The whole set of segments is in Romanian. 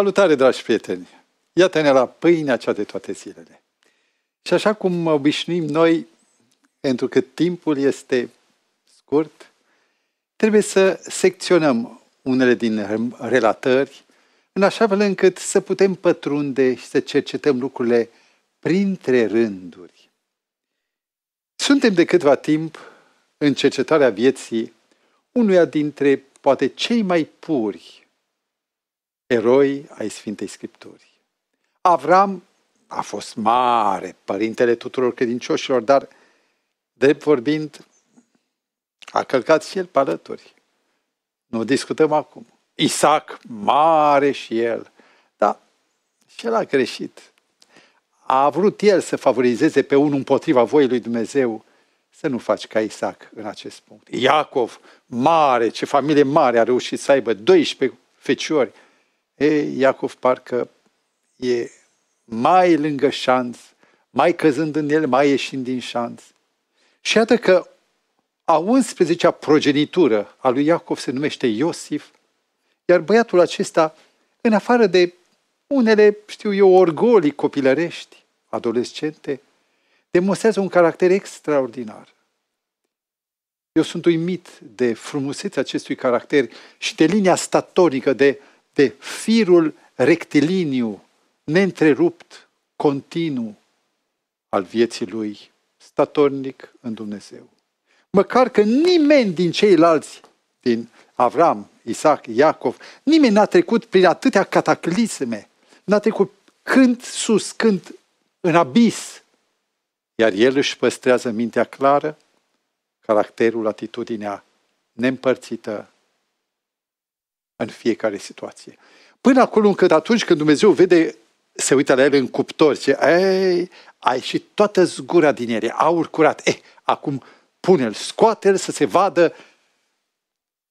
Salutare, dragi prieteni! Iată-ne la pâinea cea de toate zilele. Și așa cum obișnuim noi, pentru că timpul este scurt, trebuie să secționăm unele din relatări în așa fel încât să putem pătrunde și să cercetăm lucrurile printre rânduri. Suntem de câtva timp în cercetarea vieții unuia dintre poate cei mai puri eroi ai Sfintei Scripturi. Avram a fost mare, părintele tuturor credincioșilor, dar, drept vorbind, a călcat și el pe alături. Nu discutăm acum. Isaac, mare și el, dar și el a greșit. A vrut el să favorizeze pe unul împotriva voii lui Dumnezeu, să nu faci ca Isaac în acest punct. Iacov, mare, ce familie mare, a reușit să aibă 12 feciori, ei, Iacov parcă e mai lângă șanț, mai căzând în el, mai ieșind din șanț. Și iată că a 11-a progenitură a lui Iacov se numește Iosif, iar băiatul acesta, în afară de unele, știu eu, orgolii copilărești, adolescente, demonstrează un caracter extraordinar. Eu sunt uimit de frumusețea acestui caracter și de linia statonică, de de firul rectiliniu, neîntrerupt, continuu al vieții lui, statornic în Dumnezeu. Măcar că nimeni din ceilalți, din Avram, Isaac, Iacov, nimeni n-a trecut prin atâtea cataclisme, n-a trecut când sus, când în abis, iar el își păstrează mintea clară, caracterul, atitudinea neîmpărțită în fiecare situație. Până acolo încât atunci când Dumnezeu vede, se uită la el în cuptor, ce ei, ai și toată zgura din ele, aur curat. Eh, acum pune-l, scoate-l să se vadă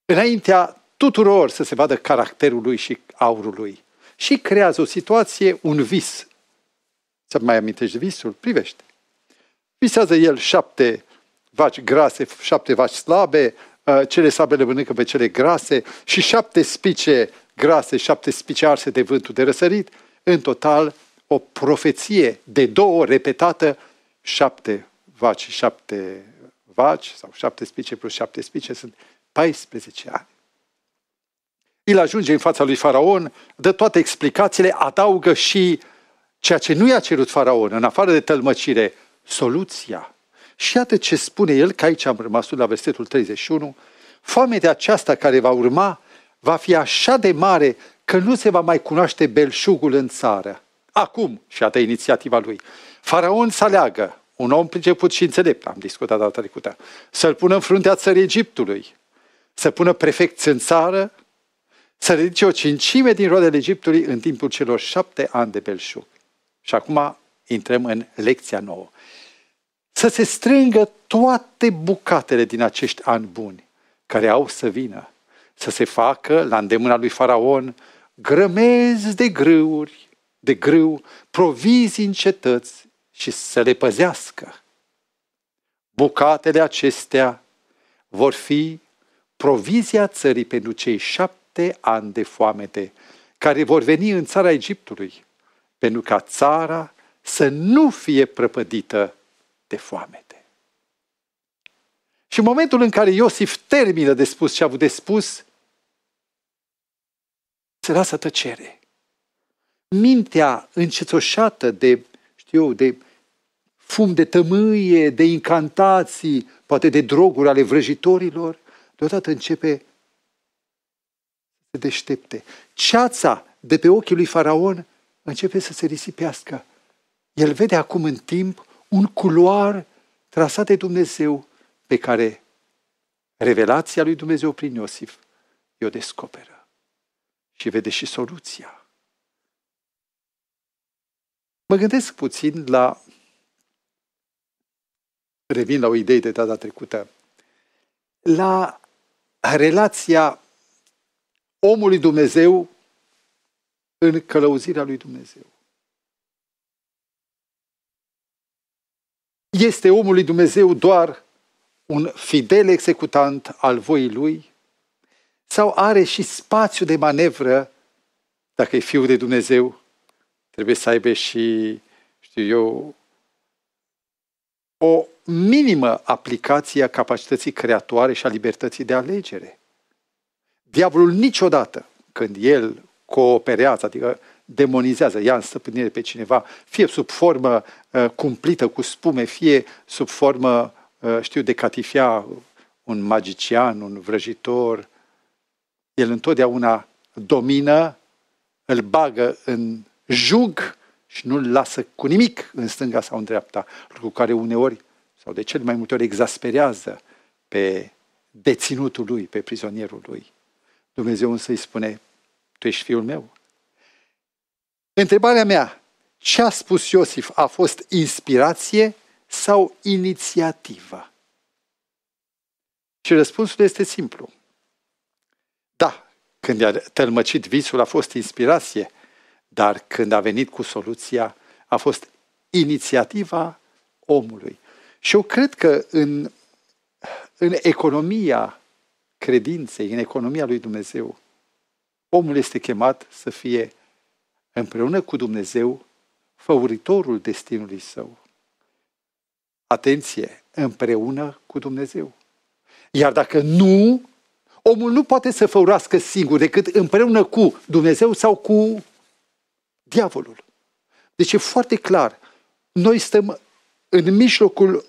înaintea tuturor să se vadă caracterul lui și aurul lui. Și creează o situație, un vis. Să mai amintești visul? Privește. Visează el șapte vaci grase, șapte vaci slabe, Uh, cele sabele mănâncă pe cele grase și șapte spice grase, șapte spice arse de vântul de răsărit, în total o profeție de două repetată, șapte vaci, șapte vaci sau șapte spice plus șapte spice sunt 14 ani. El ajunge în fața lui Faraon, dă toate explicațiile, adaugă și ceea ce nu i-a cerut Faraon, în afară de tălmăcire, soluția și iată ce spune el, că aici am rămas la versetul 31, foamea aceasta care va urma va fi așa de mare că nu se va mai cunoaște belșugul în țară. Acum, și iată inițiativa lui, faraon să aleagă un om priceput și înțelept, am discutat data trecută, să-l pună în fruntea țării Egiptului, să pună prefecți în țară, să ridice o cincime din roadele Egiptului în timpul celor șapte ani de belșug. Și acum intrăm în lecția nouă să se strângă toate bucatele din acești ani buni care au să vină, să se facă la îndemâna lui Faraon grămezi de grâuri, de grâu, provizii în cetăți și să le păzească. Bucatele acestea vor fi provizia țării pentru cei șapte ani de foamete care vor veni în țara Egiptului, pentru ca țara să nu fie prăpădită de foamete. Și în momentul în care Iosif termină de spus ce a avut de spus, se lasă tăcere. Mintea încețoșată de, știu eu, de fum de tămâie, de incantații, poate de droguri ale vrăjitorilor, deodată începe să deștepte. Ceața de pe ochii lui Faraon începe să se risipească. El vede acum în timp un culoar trasat de Dumnezeu pe care revelația lui Dumnezeu prin Iosif o descoperă și vede și soluția. Mă gândesc puțin la... Revin la o idee de data trecută. La relația omului Dumnezeu în călăuzirea lui Dumnezeu. este omul lui Dumnezeu doar un fidel executant al voii lui? Sau are și spațiu de manevră, dacă e fiul de Dumnezeu, trebuie să aibă și, știu eu, o minimă aplicație a capacității creatoare și a libertății de alegere. Diavolul niciodată, când el cooperează, adică demonizează, ia în stăpânire pe cineva, fie sub formă Uh, cumplită cu spume, fie sub formă, uh, știu, de catifia un magician, un vrăjitor. El întotdeauna domină, îl bagă în jug și nu-l lasă cu nimic în stânga sau în dreapta, lucru care uneori sau de cel mai multe ori exasperează pe deținutul lui, pe prizonierul lui. Dumnezeu însă îi spune, tu ești fiul meu. Întrebarea mea ce a spus Iosif a fost inspirație sau inițiativă? Și răspunsul este simplu. Da, când a tălmăcit visul a fost inspirație, dar când a venit cu soluția a fost inițiativa omului. Și eu cred că în, în economia credinței, în economia lui Dumnezeu, omul este chemat să fie împreună cu Dumnezeu făuritorul destinului său. Atenție, împreună cu Dumnezeu. Iar dacă nu, omul nu poate să făurească singur decât împreună cu Dumnezeu sau cu diavolul. Deci e foarte clar, noi stăm în mijlocul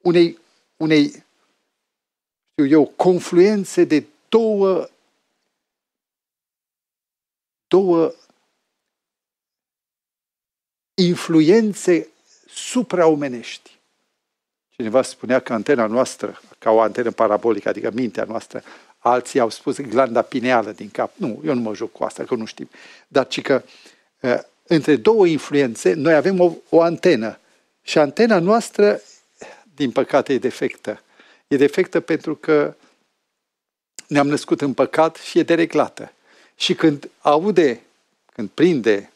unei, unei știu eu, confluențe de două, două influențe supraomenești. Cineva spunea că antena noastră, ca o antenă parabolică, adică mintea noastră, alții au spus glanda pineală din cap. Nu, eu nu mă joc cu asta, că nu știm. Dar ci că între două influențe, noi avem o, o antenă. Și antena noastră, din păcate, e defectă. E defectă pentru că ne-am născut în păcat și e dereglată. Și când aude, când prinde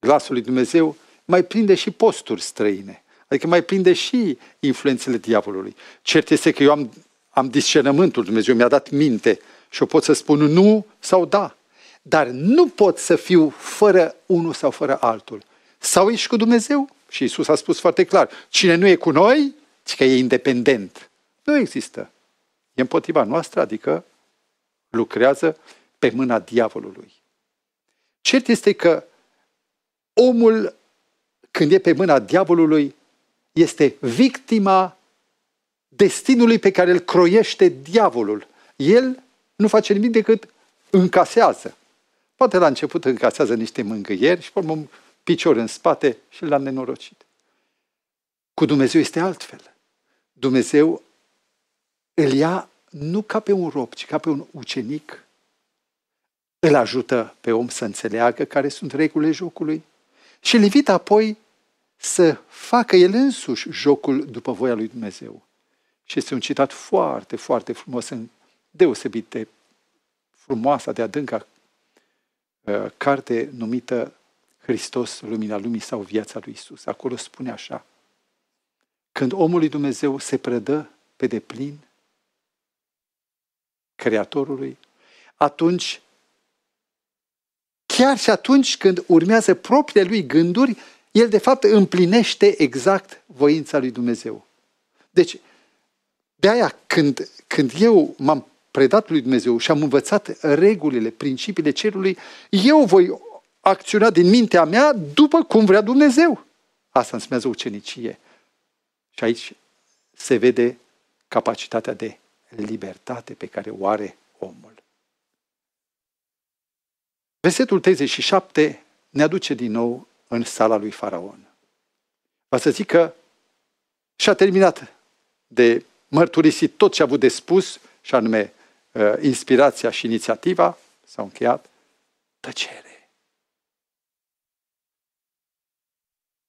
glasul lui Dumnezeu mai prinde și posturi străine. Adică mai prinde și influențele diavolului. Cert este că eu am, am discernământul, Dumnezeu mi-a dat minte și eu pot să spun nu sau da. Dar nu pot să fiu fără unul sau fără altul. Sau ești cu Dumnezeu, și Isus a spus foarte clar, cine nu e cu noi, ci că e independent. Nu există. E împotriva noastră, adică lucrează pe mâna diavolului. Cert este că omul, când e pe mâna diavolului, este victima destinului pe care îl croiește diavolul. El nu face nimic decât încasează. Poate la început încasează niște mângâieri și formă un picior în spate și l-a nenorocit. Cu Dumnezeu este altfel. Dumnezeu îl ia nu ca pe un rob, ci ca pe un ucenic. Îl ajută pe om să înțeleagă care sunt regulile jocului, și Levit apoi să facă el însuși jocul după voia lui Dumnezeu. Și este un citat foarte, foarte frumos, deosebit de frumoasa, de adânca uh, carte numită Hristos, Lumina Lumii sau Viața lui Isus. Acolo spune așa, când omul lui Dumnezeu se predă pe deplin Creatorului, atunci Chiar și atunci când urmează propriile lui gânduri, el de fapt împlinește exact voința lui Dumnezeu. Deci, de aia când, când eu m-am predat lui Dumnezeu și am învățat regulile, principiile cerului, eu voi acționa din mintea mea după cum vrea Dumnezeu. Asta înseamnă ucenicie. Și aici se vede capacitatea de libertate pe care o are omul. Versetul 37 ne aduce din nou în sala lui Faraon. Va să că și-a terminat de mărturisit tot ce a avut de spus, și anume uh, inspirația și inițiativa, s-au încheiat, tăcere.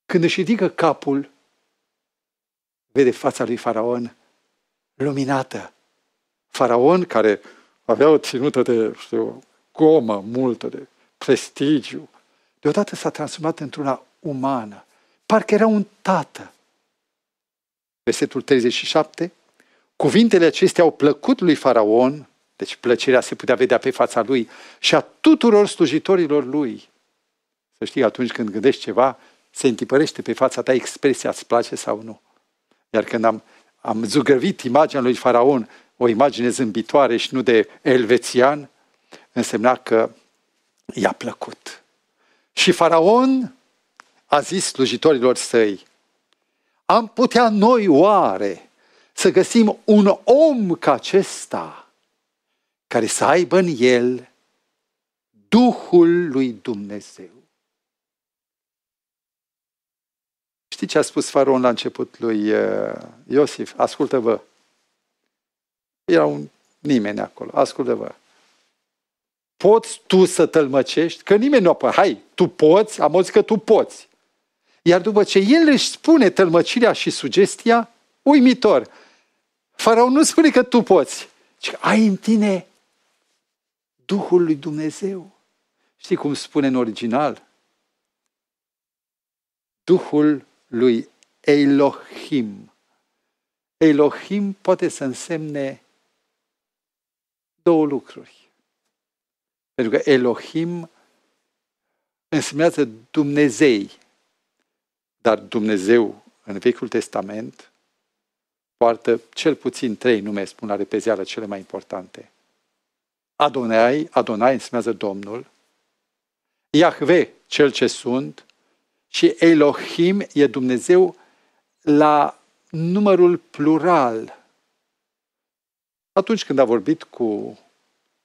Când își ridică capul, vede fața lui Faraon luminată. Faraon, care avea o ținută de știu, gomă multă de prestigiu, deodată s-a transformat într-una umană. Parcă era un tată. Versetul 37. Cuvintele acestea au plăcut lui Faraon, deci plăcerea se putea vedea pe fața lui și a tuturor slujitorilor lui. Să știi, atunci când gândești ceva, se întipărește pe fața ta expresia, îți place sau nu. Iar când am, am zugrăvit imaginea lui Faraon, o imagine zâmbitoare și nu de elvețian, însemna că i-a plăcut. Și faraon a zis slujitorilor săi, am putea noi oare să găsim un om ca acesta care să aibă în el Duhul lui Dumnezeu. Știi ce a spus faraon la început lui uh, Iosif? Ascultă-vă. Era un nimeni acolo. Ascultă-vă poți tu să tălmăcești? Că nimeni nu apă. Hai, tu poți, am auzit că tu poți. Iar după ce el își spune tălmăcirea și sugestia, uimitor, Faraon nu spune că tu poți, ci ai în tine Duhul lui Dumnezeu. Știi cum spune în original? Duhul lui Elohim. Elohim poate să însemne două lucruri. Pentru că Elohim însemnează Dumnezei. Dar Dumnezeu în Vechiul Testament poartă cel puțin trei nume, spun la repezeală, cele mai importante. Adonai, Adonai însemnează Domnul, Iahve, cel ce sunt, și Elohim e Dumnezeu la numărul plural. Atunci când a vorbit cu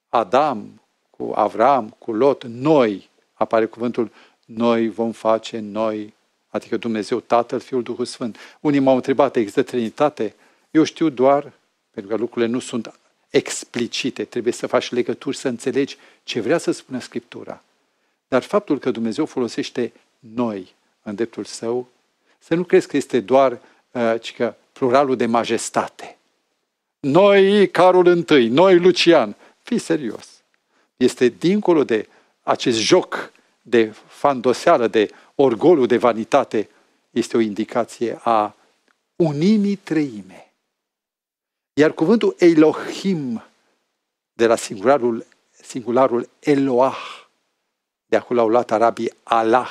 Adam, cu Avram, cu Lot, noi, apare cuvântul noi vom face, noi, adică Dumnezeu Tatăl, Fiul, Duhul Sfânt. Unii m-au întrebat, există Trinitate? Eu știu doar, pentru că lucrurile nu sunt explicite, trebuie să faci legături, să înțelegi ce vrea să spună Scriptura. Dar faptul că Dumnezeu folosește noi în dreptul său, să nu crezi că este doar uh, că pluralul de majestate. Noi, Carol I, noi, Lucian. Fii serios este dincolo de acest joc de fandoseală, de orgolul, de vanitate, este o indicație a unimii treime. Iar cuvântul Elohim, de la singularul, singularul Eloah, de acolo au luat arabii Allah,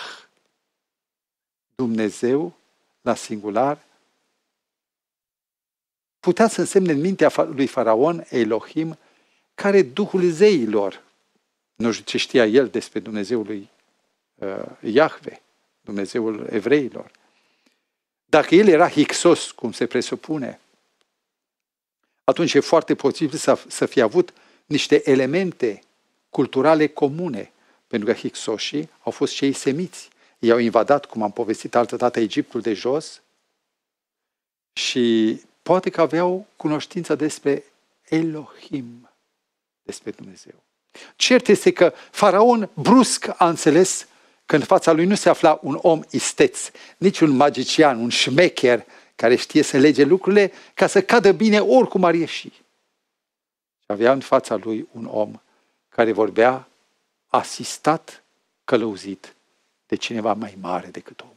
Dumnezeu la singular, putea să însemne în mintea lui Faraon, Elohim, care Duhul zeilor nu știu ce știa el despre Dumnezeul lui uh, Iahve, Dumnezeul evreilor. Dacă el era hixos, cum se presupune, atunci e foarte posibil să, să fi avut niște elemente culturale comune, pentru că hixoșii au fost cei semiți. Ei au invadat, cum am povestit altă dată, Egiptul de jos și poate că aveau cunoștința despre Elohim, despre Dumnezeu. Cert este că faraon brusc a înțeles că în fața lui nu se afla un om isteț, nici un magician, un șmecher care știe să lege lucrurile ca să cadă bine oricum ar ieși. Avea în fața lui un om care vorbea asistat, călăuzit de cineva mai mare decât omul.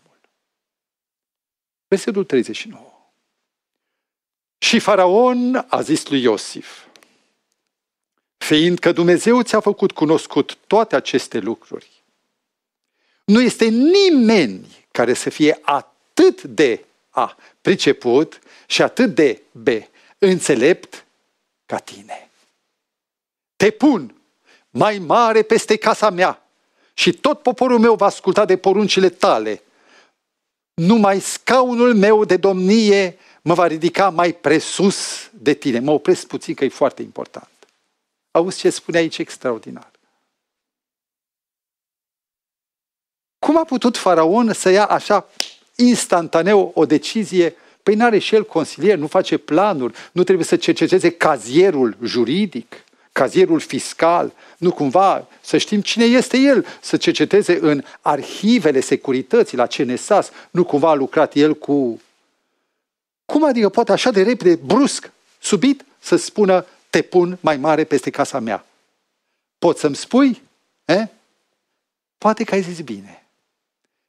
Versetul 39. Și faraon a zis lui Iosif, fiindcă Dumnezeu ți-a făcut cunoscut toate aceste lucruri. Nu este nimeni care să fie atât de A priceput și atât de B înțelept ca tine. Te pun mai mare peste casa mea și tot poporul meu va asculta de poruncile tale. Numai scaunul meu de domnie mă va ridica mai presus de tine. Mă opresc puțin că e foarte important. Auzi ce spune aici extraordinar. Cum a putut faraon să ia așa instantaneu o decizie? Păi n-are și el consilier, nu face planuri, nu trebuie să cerceteze cazierul juridic, cazierul fiscal, nu cumva să știm cine este el, să cerceteze în arhivele securității, la CNSAS, nu cumva a lucrat el cu... Cum adică poate așa de repede, brusc, subit, să spună te pun mai mare peste casa mea. Poți să-mi spui? Eh? Poate că ai zis bine.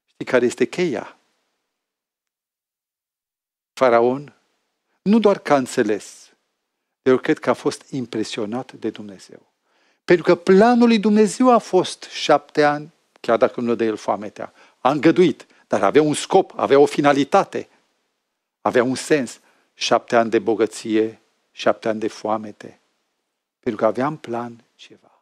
Și care este cheia? Faraon nu doar că a înțeles, eu cred că a fost impresionat de Dumnezeu. Pentru că planul lui Dumnezeu a fost șapte ani, chiar dacă nu de el foametea. A îngăduit, dar avea un scop, avea o finalitate, avea un sens. Șapte ani de bogăție, șapte ani de foamete, pentru că aveam plan ceva.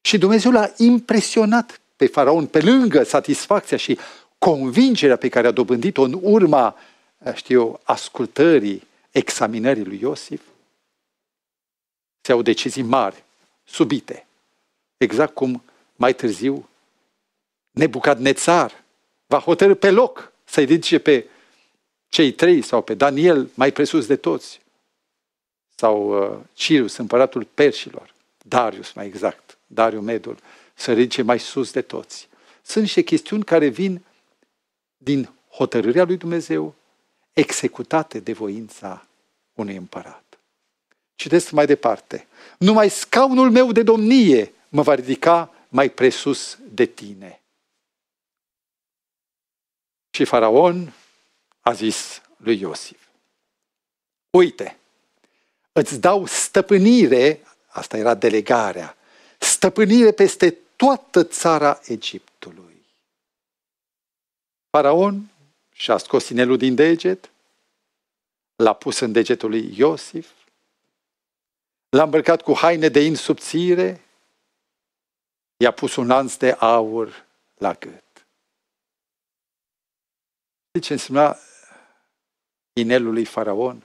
Și Dumnezeu l-a impresionat pe faraon, pe lângă satisfacția și convingerea pe care a dobândit-o în urma, știu ascultării, examinării lui Iosif, se au decizii mari, subite. Exact cum mai târziu Nebucat Nețar va hotărâ pe loc să-i ridice pe cei trei sau pe Daniel mai presus de toți sau uh, Cirus, împăratul Persilor, Darius mai exact, Dariu Medul, să ridice mai sus de toți. Sunt și chestiuni care vin din hotărârea lui Dumnezeu, executate de voința unui împărat. Citesc mai departe. Numai scaunul meu de domnie mă va ridica mai presus de tine. Și faraon a zis lui Iosif, uite, îți dau stăpânire, asta era delegarea, stăpânire peste toată țara Egiptului. Faraon și-a scos inelul din deget, l-a pus în degetul lui Iosif, l-a îmbrăcat cu haine de insubțire, i-a pus un lanț de aur la gât. ce însemna inelul lui Faraon?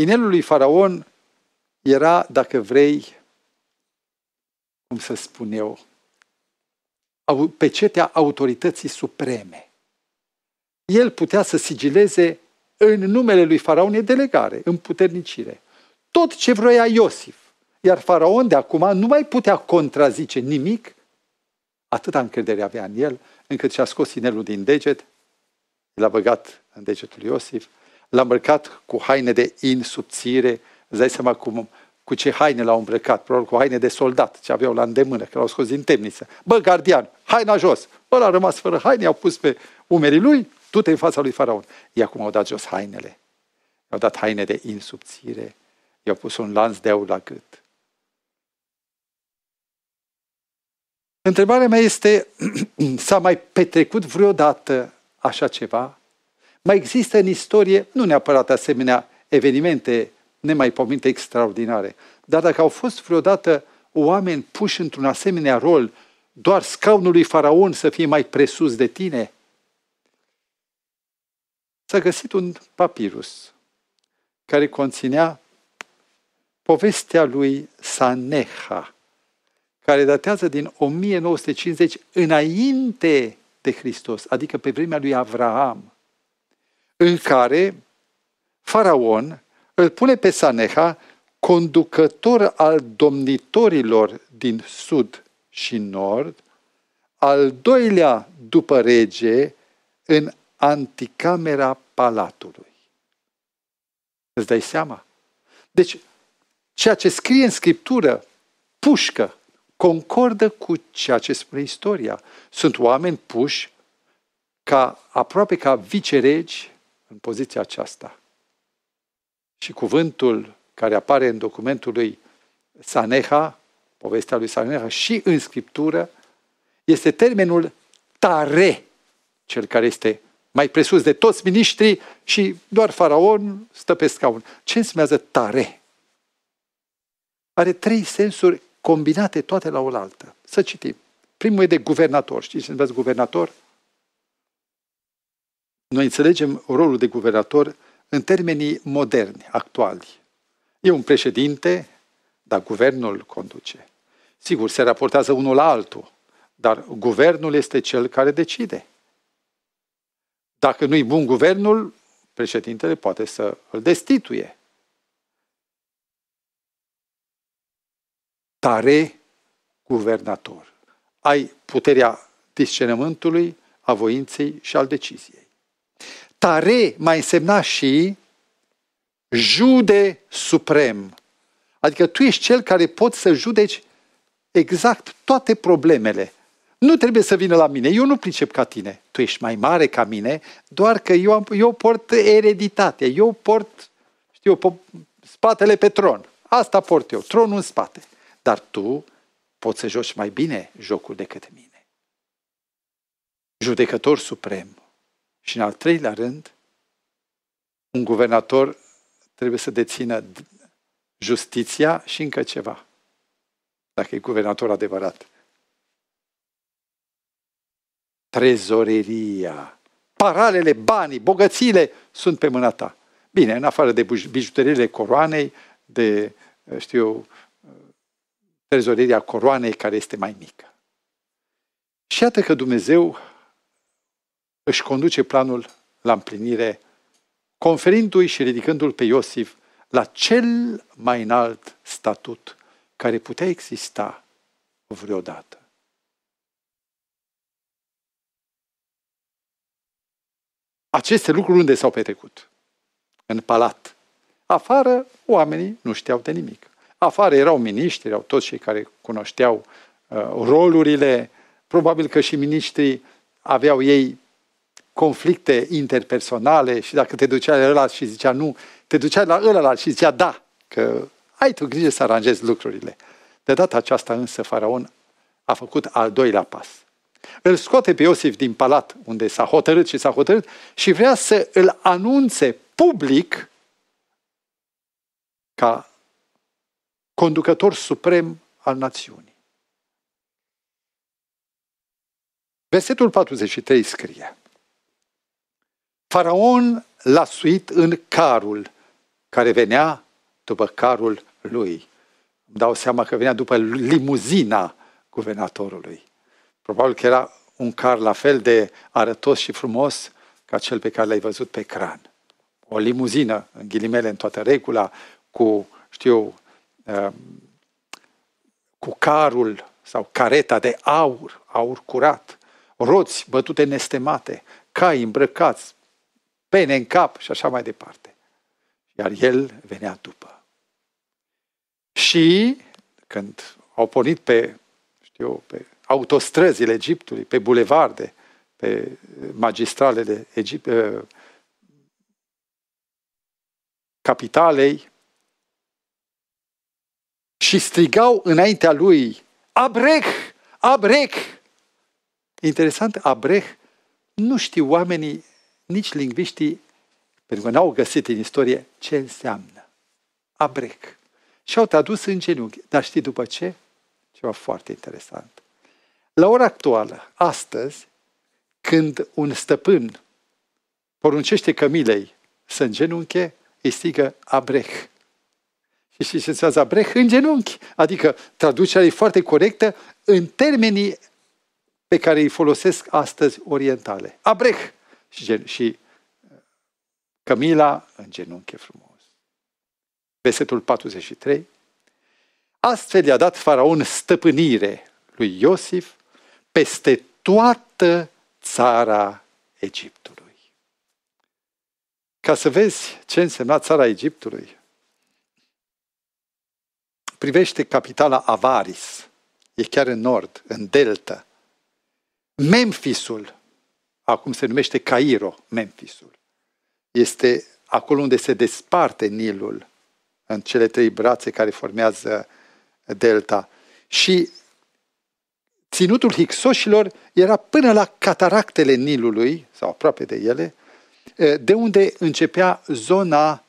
Inelul lui Faraon era, dacă vrei, cum să spun eu, pecetea autorității supreme. El putea să sigileze în numele lui Faraon e delegare, în puternicire. Tot ce vroia Iosif. Iar Faraon de acum nu mai putea contrazice nimic, atâta încredere avea în el, încât și-a scos inelul din deget, l-a băgat în degetul Iosif l-a îmbrăcat cu haine de in subțire, îți dai seama cum, cu ce haine l-au îmbrăcat, probabil cu haine de soldat, ce aveau la îndemână, că l-au scos din temniță. Bă, gardian, haina jos! Bă, l-a rămas fără haine, i-au pus pe umerii lui, tu te în fața lui Faraon. Ia cum au dat jos hainele. I-au dat haine de insubțire, i-au pus un lanț de aur la gât. Întrebarea mea este, s-a mai petrecut vreodată așa ceva mai există în istorie, nu neapărat asemenea evenimente nemaipomenite extraordinare, dar dacă au fost vreodată oameni puși într-un asemenea rol, doar scaunul lui faraon să fie mai presus de tine, s-a găsit un papirus care conținea povestea lui Saneha, care datează din 1950 înainte de Hristos, adică pe vremea lui Avraam în care faraon îl pune pe Saneha conducător al domnitorilor din sud și nord, al doilea după rege în anticamera palatului. Îți dai seama? Deci, ceea ce scrie în Scriptură, pușcă, concordă cu ceea ce spune istoria. Sunt oameni puși ca aproape ca viceregi în poziția aceasta. Și cuvântul care apare în documentul lui Saneha, povestea lui Saneha și în Scriptură, este termenul tare, cel care este mai presus de toți miniștrii și doar faraon stă pe scaun. Ce înseamnă tare? Are trei sensuri combinate toate la oaltă. Să citim. Primul e de guvernator. Știți ce înseamnă guvernator? Noi înțelegem rolul de guvernator în termenii moderni, actuali. E un președinte, dar guvernul conduce. Sigur, se raportează unul la altul, dar guvernul este cel care decide. Dacă nu-i bun guvernul, președintele poate să îl destituie. Tare guvernator. Ai puterea discernământului, a voinței și al deciziei. Tare mai însemna și jude suprem. Adică tu ești cel care poți să judeci exact toate problemele. Nu trebuie să vină la mine, eu nu pricep ca tine. Tu ești mai mare ca mine, doar că eu, am, eu port ereditate, eu port, știu, spatele pe tron. Asta port eu, tronul în spate. Dar tu poți să joci mai bine jocul decât mine. Judecător suprem. Și în al treilea rând, un guvernator trebuie să dețină justiția și încă ceva. Dacă e guvernator adevărat. Trezoreria. Paralele, banii, bogățiile sunt pe mâna ta. Bine, în afară de bijuteriile coroanei, de, știu trezoreria coroanei care este mai mică. Și iată că Dumnezeu își conduce planul la împlinire, conferindu-i și ridicându-l pe Iosif la cel mai înalt statut care putea exista vreodată. Aceste lucruri unde s-au petrecut? În palat. Afară, oamenii nu știau de nimic. Afară erau miniștri, erau toți cei care cunoșteau uh, rolurile. Probabil că și miniștrii aveau ei conflicte interpersonale și dacă te duceai la ăla și zicea nu, te duceai la ăla și zicea da, că ai tu grijă să aranjezi lucrurile. De data aceasta însă faraon a făcut al doilea pas. Îl scoate pe Iosif din palat unde s-a hotărât și s-a hotărât și vrea să îl anunțe public ca conducător suprem al națiunii. Versetul 43 scrie Faraon l-a suit în carul care venea după carul lui. Îmi dau seama că venea după limuzina guvernatorului. Probabil că era un car la fel de arătos și frumos ca cel pe care l-ai văzut pe ecran. O limuzină, în ghilimele, în toată regula, cu, știu, ehm, cu carul sau careta de aur, aur curat, roți bătute nestemate, cai îmbrăcați, pene în cap și așa mai departe. Iar el venea după. Și când au pornit pe, știu, pe autostrăzile Egiptului, pe bulevarde, pe magistralele Egip- ă, capitalei și strigau înaintea lui Abrech! Abrech! Interesant, Abrech nu știu oamenii nici lingviștii, pentru că n-au găsit în istorie ce înseamnă. Abrec. Și au tradus în genunchi. Dar știi după ce? Ceva foarte interesant. La ora actuală, astăzi, când un stăpân poruncește cămilei să îngenunche, îi strigă abrech. Și știi ce înseamnă abrech? În genunchi. Adică traducerea e foarte corectă în termenii pe care îi folosesc astăzi orientale. Abrech! Și, și uh, Camila în genunchi frumos. Versetul 43. Astfel i-a dat faraon stăpânire lui Iosif peste toată țara Egiptului. Ca să vezi ce însemna țara Egiptului, privește capitala Avaris, e chiar în nord, în delta. Memphisul acum se numește Cairo, Memphisul. Este acolo unde se desparte Nilul în cele trei brațe care formează delta. Și ținutul Hixoșilor era până la cataractele Nilului, sau aproape de ele, de unde începea zona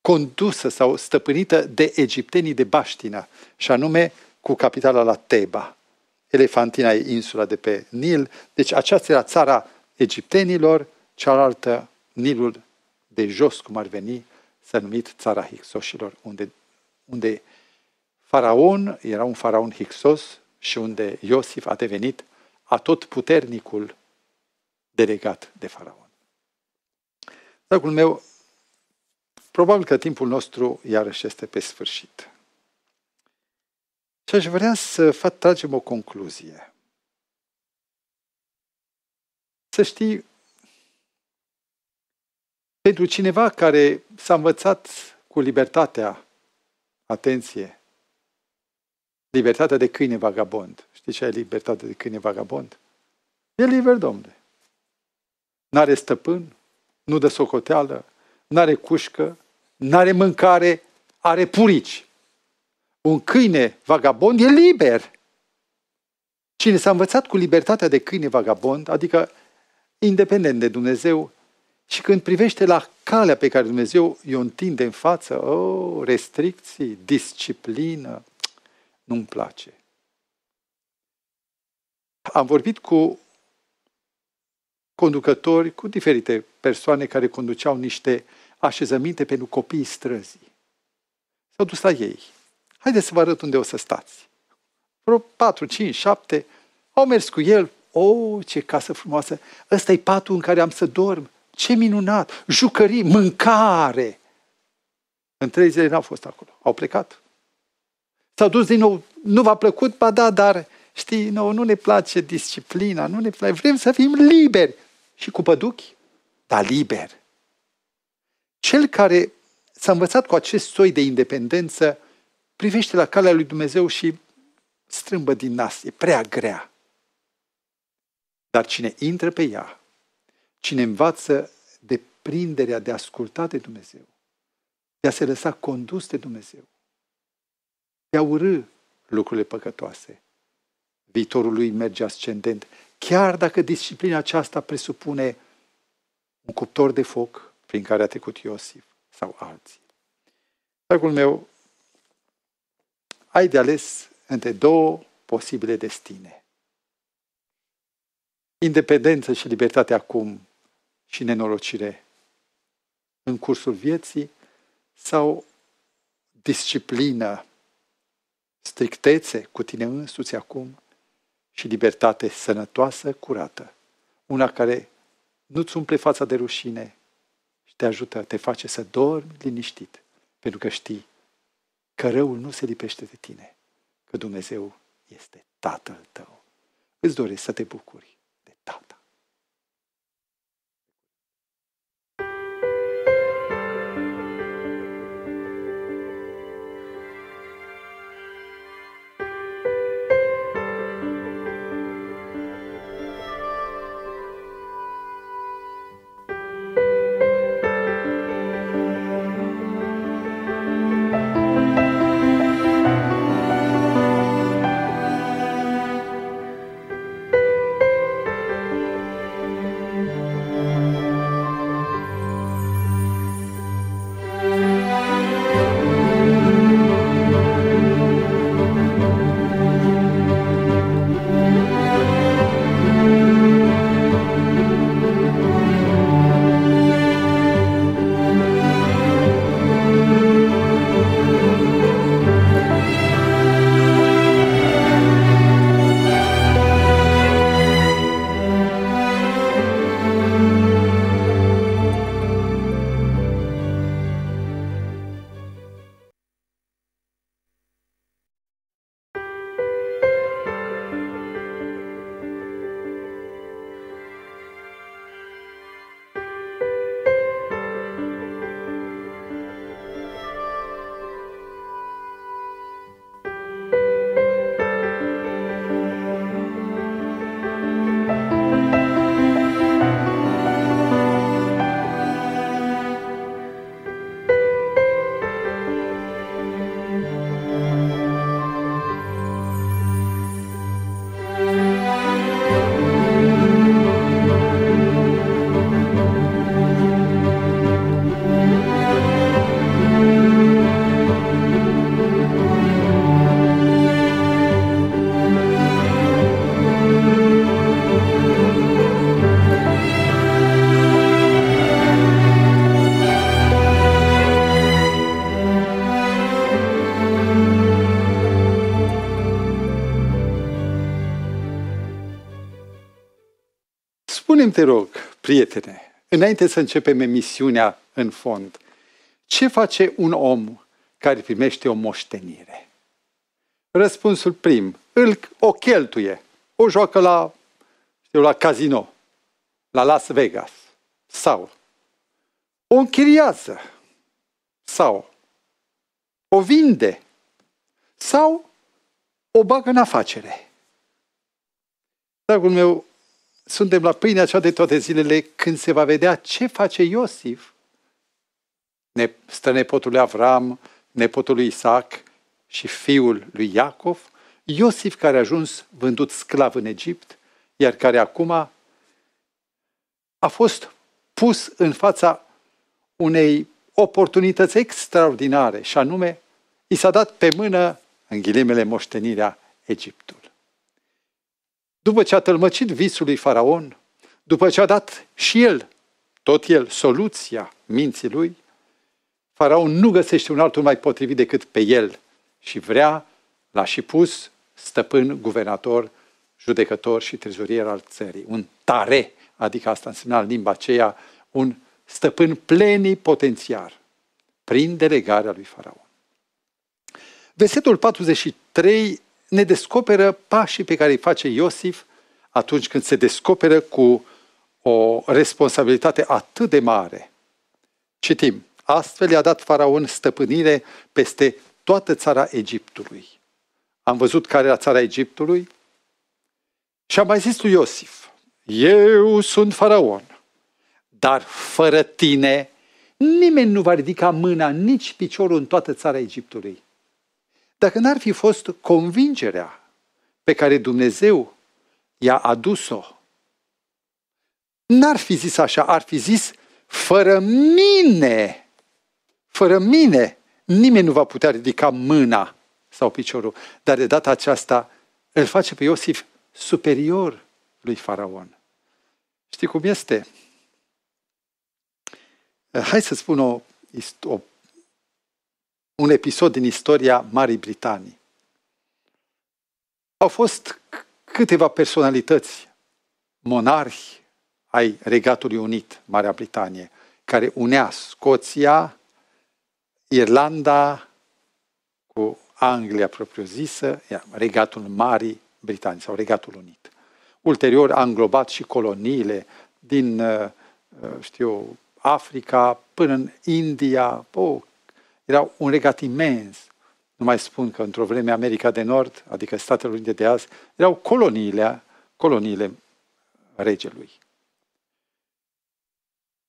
condusă sau stăpânită de egiptenii de Baștina, și anume cu capitala la Teba. Elefantina e insula de pe Nil, deci aceasta era țara egiptenilor, cealaltă Nilul de jos, cum ar veni, s-a numit țara Hicsoșilor, unde, unde faraon era un faraon Hicsos și unde Iosif a devenit puternicul delegat de faraon. Dragul meu, probabil că timpul nostru iarăși este pe sfârșit. Și aș vrea să tragem o concluzie. Să știi, pentru cineva care s-a învățat cu libertatea, atenție, libertatea de câine vagabond. Știi ce e libertatea de câine vagabond? E liber, domnule. N-are stăpân, nu dă socoteală, n-are cușcă, n-are mâncare, are purici un câine vagabond e liber. Cine s-a învățat cu libertatea de câine vagabond, adică independent de Dumnezeu, și când privește la calea pe care Dumnezeu i-o întinde în față, oh, restricții, disciplină, nu-mi place. Am vorbit cu conducători, cu diferite persoane care conduceau niște așezăminte pentru copiii străzii. S-au dus la ei Haideți să vă arăt unde o să stați. Vreo 4, 5, 7 au mers cu el. O, oh, ce casă frumoasă! ăsta e patul în care am să dorm. Ce minunat! Jucării, mâncare! În trei zile n-au fost acolo. Au plecat. S-au dus din nou. Nu v-a plăcut? Ba da, dar știi, nou, nu ne place disciplina, nu ne place. Vrem să fim liberi. Și cu păduchi? dar liber. Cel care s-a învățat cu acest soi de independență privește la calea lui Dumnezeu și strâmbă din nas, e prea grea. Dar cine intră pe ea, cine învață prinderea de a asculta de Dumnezeu, de a se lăsa condus de Dumnezeu, de a urâ lucrurile păcătoase, viitorul lui merge ascendent, chiar dacă disciplina aceasta presupune un cuptor de foc prin care a trecut Iosif sau alții. Dragul meu, ai de ales între două posibile destine. Independență și libertate acum și nenorocire în cursul vieții sau disciplină, strictețe cu tine însuți acum și libertate sănătoasă, curată. Una care nu-ți umple fața de rușine și te ajută, te face să dormi liniștit, pentru că știi că răul nu se lipește de tine, că Dumnezeu este Tatăl tău. Îți doresc să te bucuri de Tata. te rog, prietene, înainte să începem emisiunea în fond, ce face un om care primește o moștenire? Răspunsul prim, îl, o cheltuie, o joacă la, știu, la casino, la Las Vegas sau o închiriază sau o vinde sau o bagă în afacere. Dragul meu, suntem la pâinea cea de toate zilele când se va vedea ce face Iosif. Ne, stă nepotul lui Avram, nepotul lui Isaac și fiul lui Iacov, Iosif care a ajuns vândut sclav în Egipt, iar care acum a fost pus în fața unei oportunități extraordinare și anume i s-a dat pe mână, în ghilimele, moștenirea Egiptului. După ce a tălmăcit visul lui Faraon, după ce a dat și el, tot el, soluția minții lui, Faraon nu găsește un altul mai potrivit decât pe el și vrea, l-a și pus stăpân, guvernator, judecător și trezorier al țării. Un tare, adică asta înseamnă în limba aceea, un stăpân plenipotențiar prin delegarea lui Faraon. Versetul 43 ne descoperă pașii pe care îi face Iosif atunci când se descoperă cu o responsabilitate atât de mare. Citim, astfel i-a dat faraon stăpânire peste toată țara Egiptului. Am văzut care era țara Egiptului și am mai zis lui Iosif, eu sunt faraon, dar fără tine nimeni nu va ridica mâna, nici piciorul în toată țara Egiptului. Dacă n-ar fi fost convingerea pe care Dumnezeu i-a adus-o, n-ar fi zis așa, ar fi zis, fără mine, fără mine, nimeni nu va putea ridica mâna sau piciorul. Dar de data aceasta îl face pe Iosif superior lui Faraon. Știi cum este? Hai să spun o, o un episod din istoria Marii Britanii. Au fost câteva personalități, monarhi ai Regatului Unit, Marea Britanie, care unea Scoția, Irlanda cu Anglia propriu-zisă, Regatul Marii Britanii sau Regatul Unit. Ulterior a înglobat și coloniile din, uh, uh, știu, Africa până în India, o era un regat imens. Nu mai spun că într-o vreme America de Nord, adică Statele Unite de azi, erau coloniile, coloniile regelui.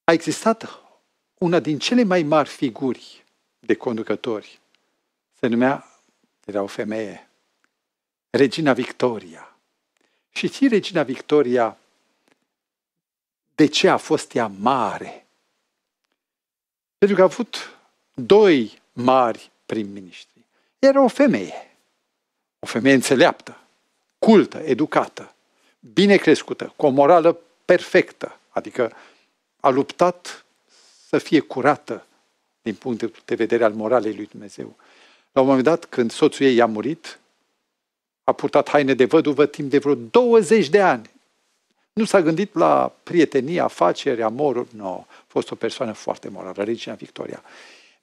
A existat una din cele mai mari figuri de conducători. Se numea, era o femeie, Regina Victoria. Și ții Regina Victoria de ce a fost ea mare? Pentru că a avut doi mari prim-ministri. Era o femeie, o femeie înțeleaptă, cultă, educată, bine crescută, cu o morală perfectă, adică a luptat să fie curată din punct de vedere al moralei lui Dumnezeu. La un moment dat, când soțul ei a murit, a purtat haine de văduvă timp de vreo 20 de ani. Nu s-a gândit la prietenie, afaceri, amorul, nu. No. A fost o persoană foarte morală, regina Victoria.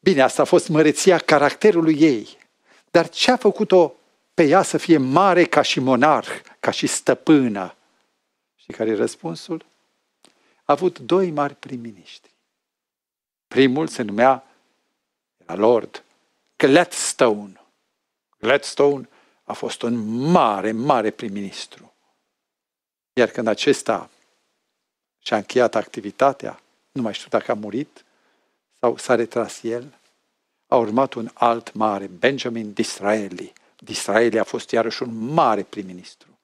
Bine, asta a fost măreția caracterului ei. Dar ce a făcut-o pe ea să fie mare ca și monarh, ca și stăpână? Și care e răspunsul? A avut doi mari prim-ministri. Primul se numea, era Lord, Gladstone. Gladstone a fost un mare, mare prim-ministru. Iar când acesta și-a încheiat activitatea, nu mai știu dacă a murit, sau s-a retras el, a urmat un alt mare, Benjamin Disraeli. Disraeli a fost iarăși un mare prim-ministru.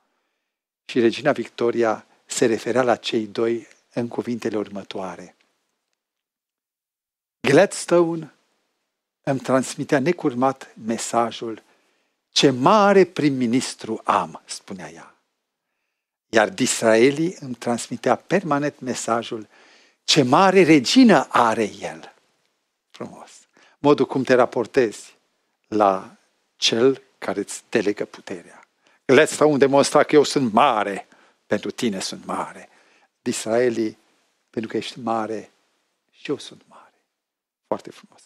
Și regina Victoria se referea la cei doi în cuvintele următoare. Gladstone îmi transmitea necurmat mesajul ce mare prim-ministru am, spunea ea. Iar Disraeli îmi transmitea permanent mesajul ce mare regină are el frumos. Modul cum te raportezi la cel care îți delegă puterea. Gladstone demonstra că eu sunt mare, pentru tine sunt mare. Israelii, pentru că ești mare, și eu sunt mare. Foarte frumos.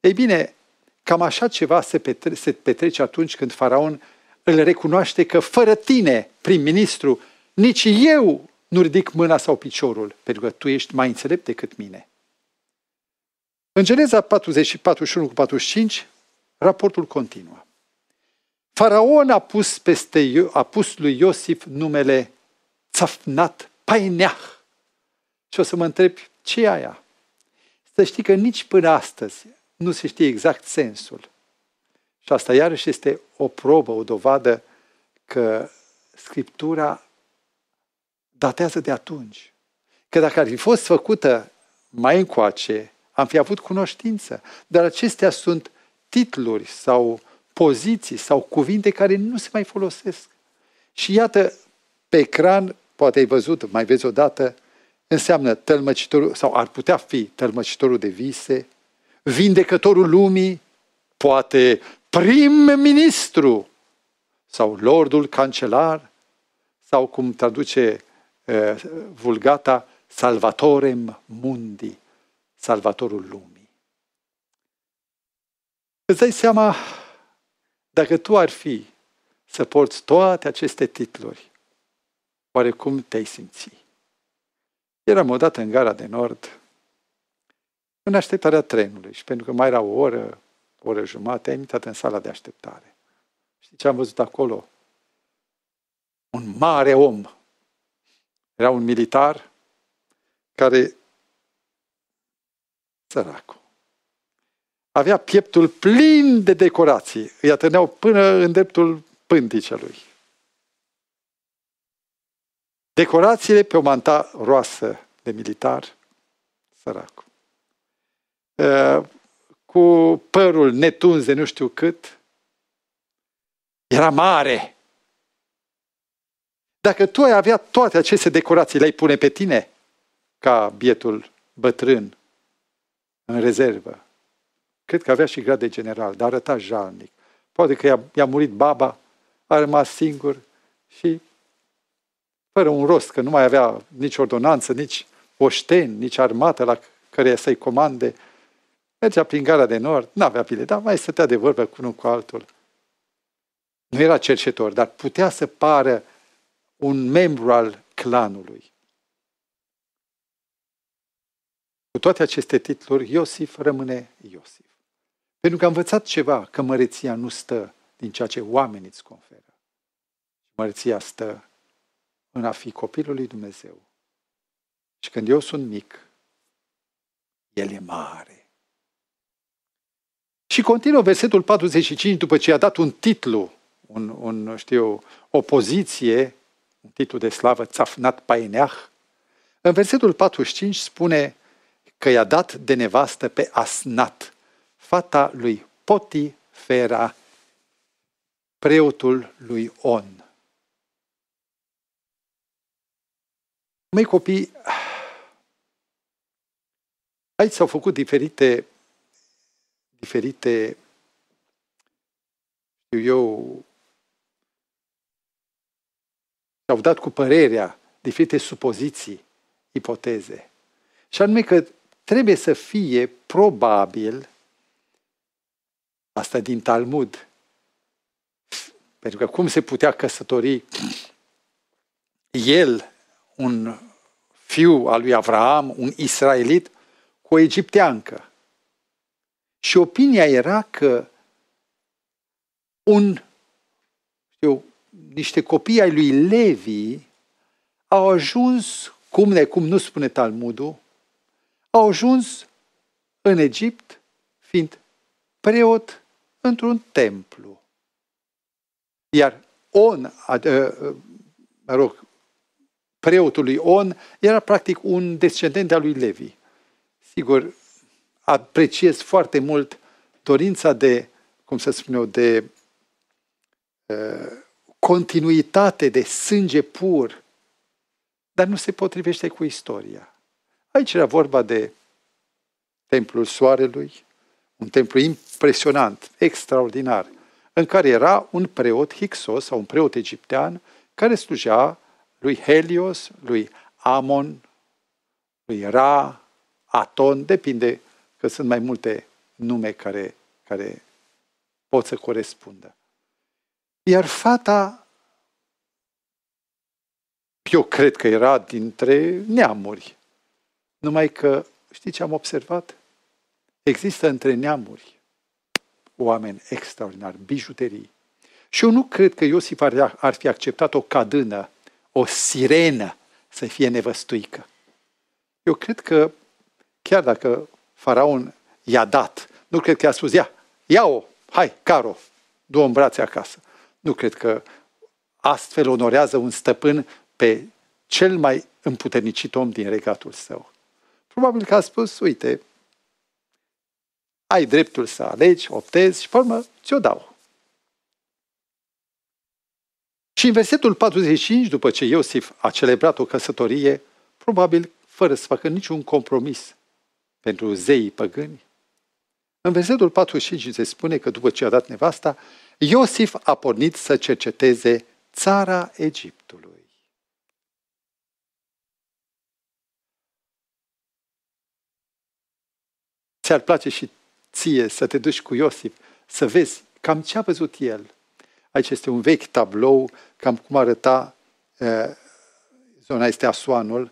Ei bine, cam așa ceva se, petre- se petrece atunci când faraon îl recunoaște că fără tine, prim-ministru, nici eu nu ridic mâna sau piciorul, pentru că tu ești mai înțelept decât mine. În Geneza 40, cu 45, raportul continuă. Faraon a pus, peste, a pus lui Iosif numele Țafnat Paineah. Și o să mă întreb, ce e aia? Să știi că nici până astăzi nu se știe exact sensul. Și asta iarăși este o probă, o dovadă că Scriptura datează de atunci. Că dacă ar fi fost făcută mai încoace, am fi avut cunoștință. Dar acestea sunt titluri sau poziții sau cuvinte care nu se mai folosesc. Și iată, pe ecran, poate ai văzut, mai vezi odată, înseamnă tălmăcitorul, sau ar putea fi tălmăcitorul de vise, vindecătorul lumii, poate prim-ministru sau lordul cancelar, sau cum traduce uh, vulgata, salvatorem mundi, salvatorul lumii. Îți dai seama, dacă tu ar fi să porți toate aceste titluri, oarecum te-ai simți. Eram odată în gara de nord, în așteptarea trenului și pentru că mai era o oră, o oră jumătate, am intrat în sala de așteptare. Știi ce am văzut acolo? Un mare om. Era un militar care Săracul. Avea pieptul plin de decorații. Îi atârneau până în dreptul pânticelui. Decorațiile pe o manta roasă de militar, săracul. Cu părul netunz de nu știu cât, era mare. Dacă tu ai avea toate aceste decorații, le-ai pune pe tine ca bietul bătrân în rezervă. Cred că avea și grad de general, dar arăta jalnic. Poate că i-a, i-a murit baba, a rămas singur și fără un rost, că nu mai avea nici ordonanță, nici oșteni, nici armată la care să-i comande. Mergea prin gara de nord, nu avea bile, dar mai stătea de vorbă cu unul cu altul. Nu era cercetor, dar putea să pară un membru al clanului. Cu toate aceste titluri, Iosif rămâne Iosif. Pentru că a învățat ceva, că măreția nu stă din ceea ce oamenii îți conferă. Măreția stă în a fi copilul lui Dumnezeu. Și când eu sunt mic, el e mare. Și continuă versetul 45 după ce a dat un titlu, un, un știu, o poziție, un titlu de slavă, țafnat Paineach, În versetul 45 spune că i-a dat de nevastă pe Asnat, fata lui Potifera, preotul lui On. Măi copii, aici s-au făcut diferite, diferite, știu eu, s-au dat cu părerea diferite supoziții, ipoteze. Și anume că trebuie să fie probabil, asta din Talmud, pentru că cum se putea căsători el, un fiu al lui Avraam, un israelit, cu o egipteancă? Și opinia era că un, știu, niște copii ai lui Levi au ajuns, cum cum nu spune Talmudul, au ajuns în Egipt fiind preot într-un templu. Iar On, ă, ă, mă rog, preotul lui On era practic un descendent al lui Levi. Sigur, apreciez foarte mult dorința de, cum să spun eu, de uh, continuitate de sânge pur, dar nu se potrivește cu istoria. Aici era vorba de Templul Soarelui, un templu impresionant, extraordinar, în care era un preot Hixos sau un preot egiptean care slujea lui Helios, lui Amon, lui Ra, Aton, depinde că sunt mai multe nume care, care pot să corespundă. Iar fata, eu cred că era dintre neamuri, numai că, știi ce am observat? Există între neamuri oameni extraordinari, bijuterii. Și eu nu cred că Iosif ar, ar fi acceptat o cadână, o sirenă să fie nevăstuică. Eu cred că, chiar dacă faraon i-a dat, nu cred că i-a spus, ia, ia-o, hai, caro, du-o în brațe acasă. Nu cred că astfel onorează un stăpân pe cel mai împuternicit om din regatul său. Probabil că a spus, uite, ai dreptul să alegi, optezi și, pe urmă, ți-o dau. Și în versetul 45, după ce Iosif a celebrat o căsătorie, probabil fără să facă niciun compromis pentru zeii păgâni, în versetul 45 se spune că după ce a dat nevasta, Iosif a pornit să cerceteze țara Egipt. ți-ar place și ție să te duci cu Iosif, să vezi cam ce a văzut el. Aici este un vechi tablou, cam cum arăta, zona este Asuanul,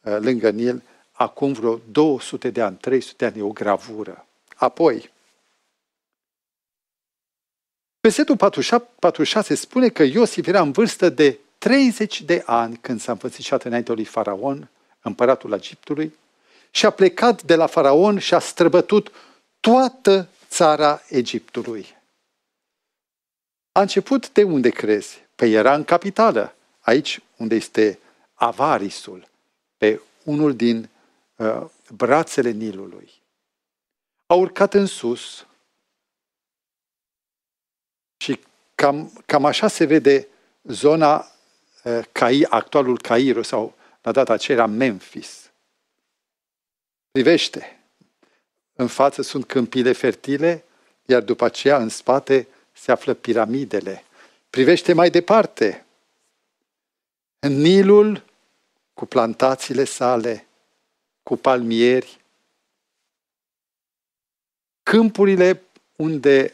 lângă Nil, acum vreo 200 de ani, 300 de ani, e o gravură. Apoi, versetul 46 spune că Iosif era în vârstă de 30 de ani când s-a înfățișat înaintea lui Faraon, împăratul Egiptului, și a plecat de la faraon și a străbătut toată țara Egiptului. A început de unde crezi? Păi era în capitală, aici unde este Avarisul, pe unul din uh, brațele Nilului. A urcat în sus și cam, cam așa se vede zona uh, Cai, actualul Cairo sau la data aceea Memphis. Privește! În față sunt câmpile fertile, iar după aceea în spate se află piramidele. Privește mai departe! În Nilul, cu plantațiile sale, cu palmieri, câmpurile unde,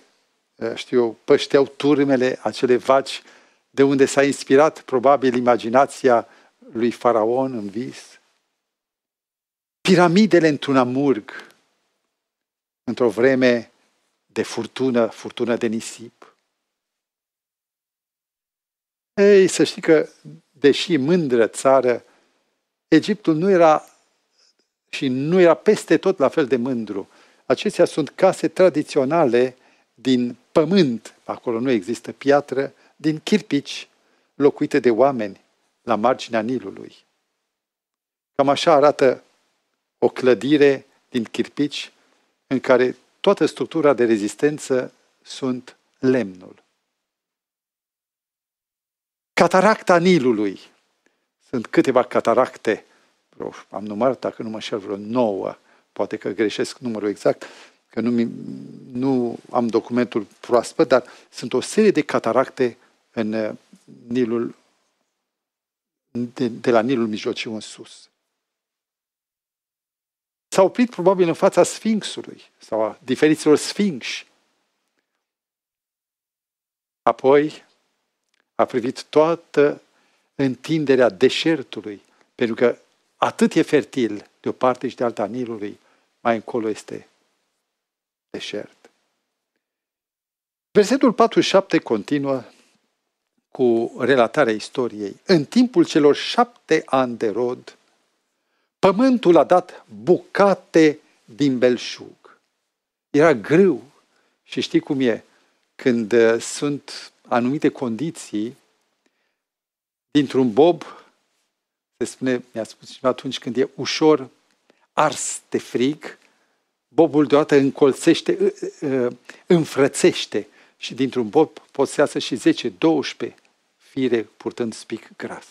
eh, știu eu, pășteau turmele, acele vaci, de unde s-a inspirat probabil imaginația lui Faraon în vis, piramidele într-un amurg, într-o vreme de furtună, furtună de nisip. Ei, să știi că, deși mândră țară, Egiptul nu era și nu era peste tot la fel de mândru. Acestea sunt case tradiționale din pământ, acolo nu există piatră, din chirpici locuite de oameni la marginea Nilului. Cam așa arată o clădire din chirpici în care toată structura de rezistență sunt lemnul. Cataracta Nilului. Sunt câteva cataracte, am numărat, dacă nu mă șer, vreo nouă, poate că greșesc numărul exact, că nu, nu am documentul proaspăt, dar sunt o serie de cataracte în uh, Nilul, de, de la Nilul Mijlociu în sus. S-a oprit probabil în fața Sfinxului sau a diferiților sfinxi. Apoi a privit toată întinderea deșertului, pentru că atât e fertil de o parte și de alta Nilului, mai încolo este deșert. Versetul 47 continuă cu relatarea istoriei. În timpul celor șapte ani de rod, Pământul a dat bucate din belșug. Era greu și știi cum e, când uh, sunt anumite condiții, dintr-un bob, se spune, mi-a spus cineva atunci când e ușor ars de frig, bobul deodată încolțește, uh, uh, înfrățește și dintr-un bob pot să iasă și 10-12 fire purtând spic gras.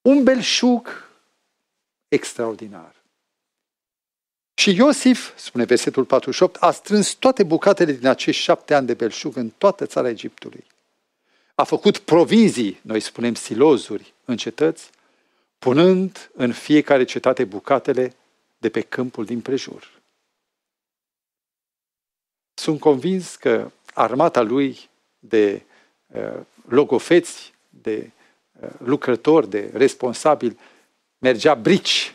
Un belșug extraordinar. Și Iosif, spune versetul 48, a strâns toate bucatele din acești șapte ani de belșug în toată țara Egiptului. A făcut provizii, noi spunem silozuri, în cetăți, punând în fiecare cetate bucatele de pe câmpul din prejur. Sunt convins că armata lui de uh, logofeți, de uh, lucrători, de responsabili, mergea brici.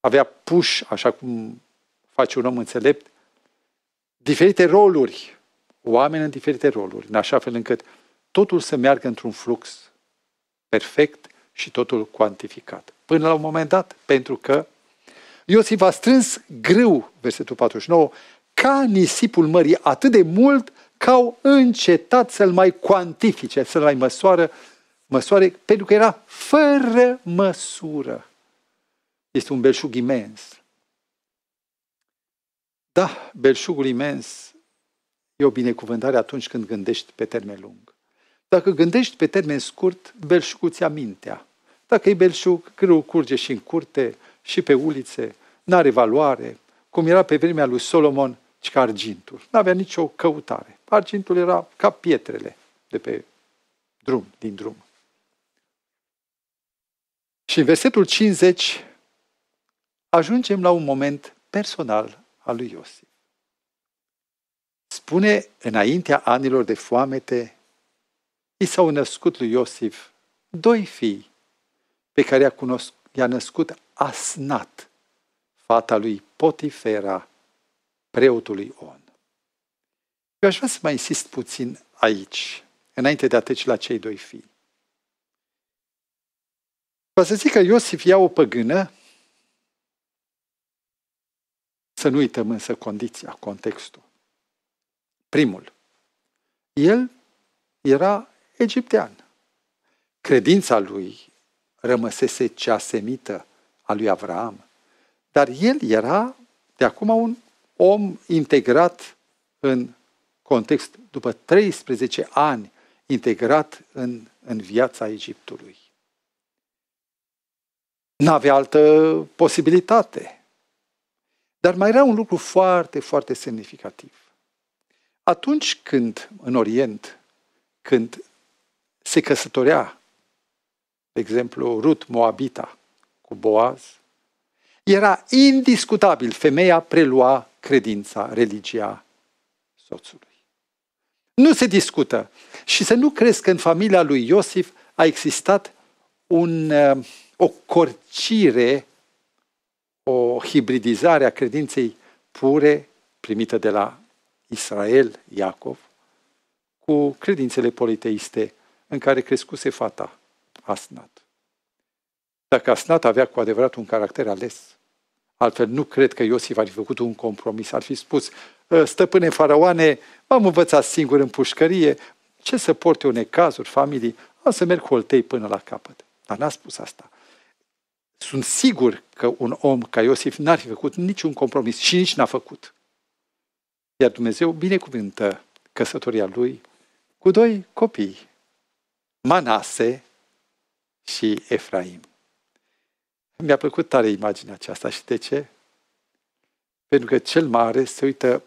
Avea puș, așa cum face un om înțelept, diferite roluri, oameni în diferite roluri, în așa fel încât totul să meargă într-un flux perfect și totul cuantificat. Până la un moment dat, pentru că Iosif a strâns greu versetul 49, ca nisipul mării atât de mult că au încetat să-l mai cuantifice, să-l mai măsoară măsoare pentru că era fără măsură. Este un belșug imens. Da, belșugul imens e o binecuvântare atunci când gândești pe termen lung. Dacă gândești pe termen scurt, belșugul ți mintea. Dacă e belșug, greu curge și în curte, și pe ulițe, n-are valoare, cum era pe vremea lui Solomon, ci ca argintul. N-avea nicio căutare. Argintul era ca pietrele de pe drum, din drum. Și în versetul 50 ajungem la un moment personal al lui Iosif. Spune, înaintea anilor de foamete, i s-au născut lui Iosif doi fii pe care i-a, cunosc, i-a născut Asnat, fata lui Potifera, preotului On. Eu aș vrea să mai insist puțin aici, înainte de a trece la cei doi fii. Vă să zic că Iosif ia o păgână, să nu uităm însă condiția, contextul. Primul, el era egiptean. Credința lui rămăsese cea semită a lui Avram, dar el era de acum un om integrat în context, după 13 ani integrat în, în viața Egiptului. N-avea altă posibilitate. Dar mai era un lucru foarte, foarte semnificativ. Atunci când, în Orient, când se căsătorea, de exemplu, Rut Moabita cu Boaz, era indiscutabil, femeia prelua credința, religia soțului. Nu se discută. Și să nu crezi că în familia lui Iosif a existat un uh, o corcire, o hibridizare a credinței pure primită de la Israel, Iacov, cu credințele politeiste în care crescuse fata Asnat. Dacă Asnat avea cu adevărat un caracter ales, altfel nu cred că Iosif ar fi făcut un compromis, ar fi spus, ă, stăpâne faraoane, m-am învățat singur în pușcărie, ce să porte eu necazuri, familii, am să merg cu oltei până la capăt. Dar n-a spus asta. Sunt sigur că un om ca Iosif n-ar fi făcut niciun compromis și nici n-a făcut. Iar Dumnezeu binecuvântă căsătoria lui cu doi copii, Manase și Efraim. Mi-a plăcut tare imaginea aceasta și de ce? Pentru că cel mare se uită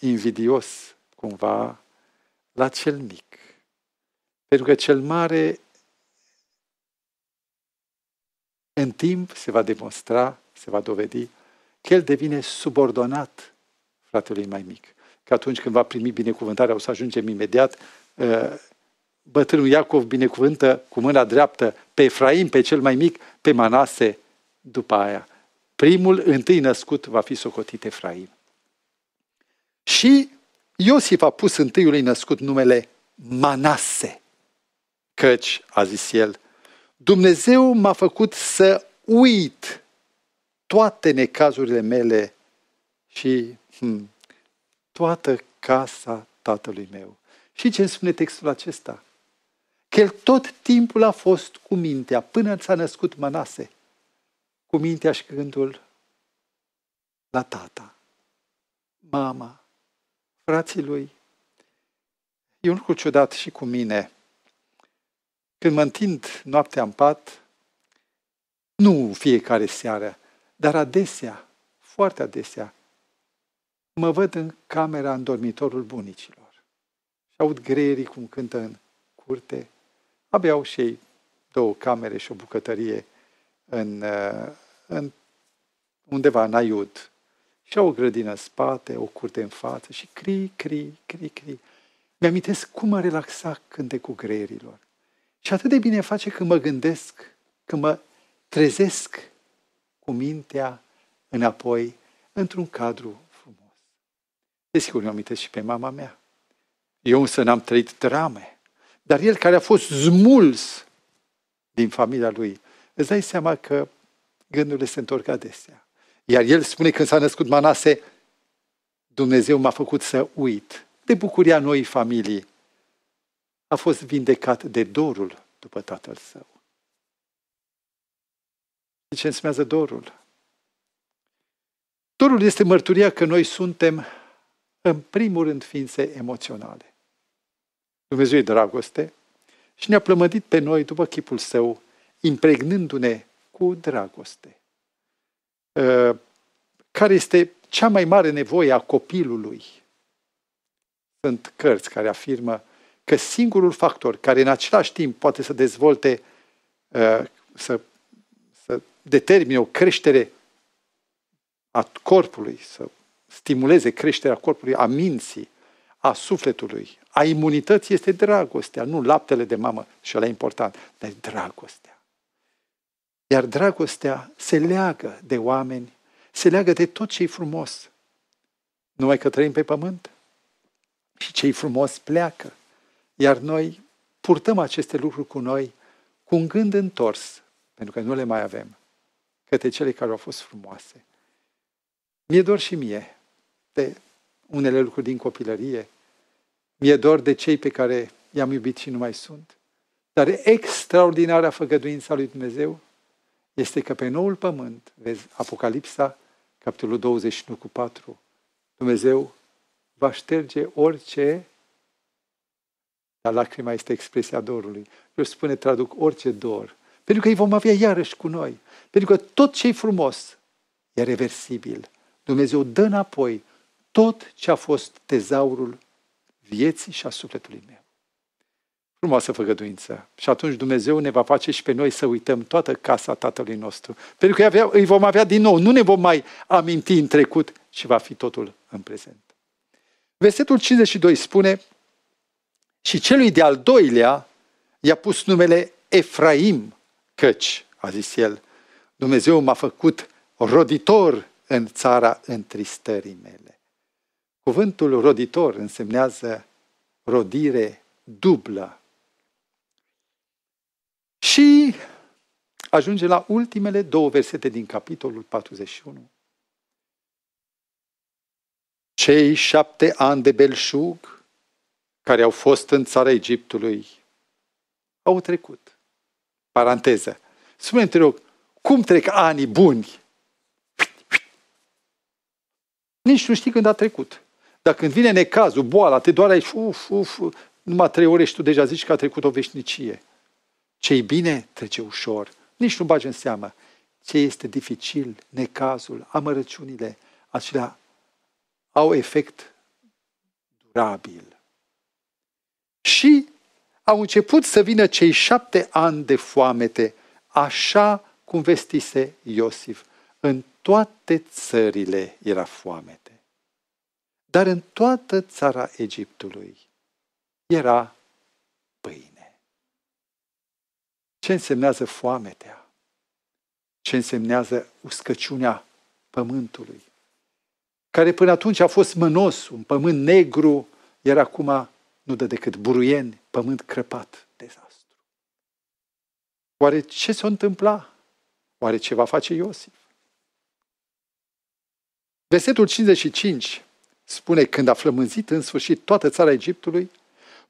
invidios cumva la cel mic. Pentru că cel mare În timp se va demonstra, se va dovedi că el devine subordonat fratelui mai mic. Că atunci când va primi binecuvântarea, o să ajungem imediat, uh, bătrânul Iacov binecuvântă cu mâna dreaptă pe Efraim, pe cel mai mic, pe Manase după aia. Primul, întâi născut, va fi socotit Efraim. Și Iosif a pus întâiului născut numele Manase, căci, a zis el, Dumnezeu m-a făcut să uit toate necazurile mele și hmm, toată casa tatălui meu. Și ce îmi spune textul acesta? Că el tot timpul a fost cu mintea, până s-a născut Manase, cu mintea și gândul la tata, mama, frații lui. E un lucru ciudat și cu mine – când mă întind noaptea în pat, nu fiecare seară, dar adesea, foarte adesea, mă văd în camera în dormitorul bunicilor și aud greierii cum cântă în curte. Abia au și ei două camere și o bucătărie în, uh, în, undeva în aiut. Și au o grădină în spate, o curte în față și cri, cri, cri, cri. Mi-amintesc cum mă relaxa cu greierilor. Și atât de bine face când mă gândesc, când mă trezesc cu mintea înapoi într-un cadru frumos. Desigur, mi amintesc și pe mama mea. Eu însă n-am trăit drame, dar el care a fost zmuls din familia lui, îți dai seama că gândurile se întorc adesea. Iar el spune când s-a născut Manase, Dumnezeu m-a făcut să uit de bucuria noii familii a fost vindecat de dorul după tatăl său. De ce înseamnă dorul? Dorul este mărturia că noi suntem, în primul rând, ființe emoționale. Dumnezeu e dragoste și ne-a plămădit pe noi după chipul său, impregnându-ne cu dragoste. Ă, care este cea mai mare nevoie a copilului? Sunt cărți care afirmă că singurul factor care în același timp poate să dezvolte, uh, să, să determine o creștere a corpului, să stimuleze creșterea corpului, a minții, a sufletului, a imunității este dragostea, nu laptele de mamă și ăla e important, dar dragostea. Iar dragostea se leagă de oameni, se leagă de tot ce e frumos. Numai că trăim pe pământ și ce e frumos pleacă. Iar noi purtăm aceste lucruri cu noi cu un gând întors, pentru că nu le mai avem, către cele care au fost frumoase. Mi-e dor și mie de unele lucruri din copilărie, mi-e dor de cei pe care i-am iubit și nu mai sunt, dar extraordinara făgăduința lui Dumnezeu este că pe noul pământ, vezi Apocalipsa, capitolul 21 cu 4, Dumnezeu va șterge orice dar lacrima este expresia dorului. Eu spune, traduc orice dor. Pentru că îi vom avea iarăși cu noi. Pentru că tot ce e frumos e reversibil. Dumnezeu dă înapoi tot ce a fost tezaurul vieții și a sufletului meu. Frumoasă făgăduință. Și atunci Dumnezeu ne va face și pe noi să uităm toată casa Tatălui nostru. Pentru că avea, îi vom avea din nou. Nu ne vom mai aminti în trecut, ci va fi totul în prezent. Versetul 52 spune, și celui de-al doilea i-a pus numele Efraim, căci, a zis el, Dumnezeu m-a făcut roditor în țara întristării mele. Cuvântul roditor însemnează rodire dublă. Și ajunge la ultimele două versete din capitolul 41. Cei șapte ani de belșug care au fost în țara Egiptului au trecut. Paranteză. Spune-mi, te rog, cum trec anii buni? Nici nu știi când a trecut. Dacă când vine necazul, boala, te doare aici, uf, uf, numai trei ore și tu deja zici că a trecut o veșnicie. Ce-i bine trece ușor. Nici nu bagi în seamă. Ce este dificil, necazul, amărăciunile, acelea au efect durabil. Și au început să vină cei șapte ani de foamete, așa cum vestise Iosif. În toate țările era foamete. Dar în toată țara Egiptului era pâine. Ce însemnează foametea? Ce însemnează uscăciunea pământului? Care până atunci a fost mănos, un pământ negru, iar acum nu dă decât buruieni, pământ crăpat, dezastru. Oare ce se întâmpla? Oare ce va face Iosif? Versetul 55 spune, când a flămânzit în sfârșit toată țara Egiptului,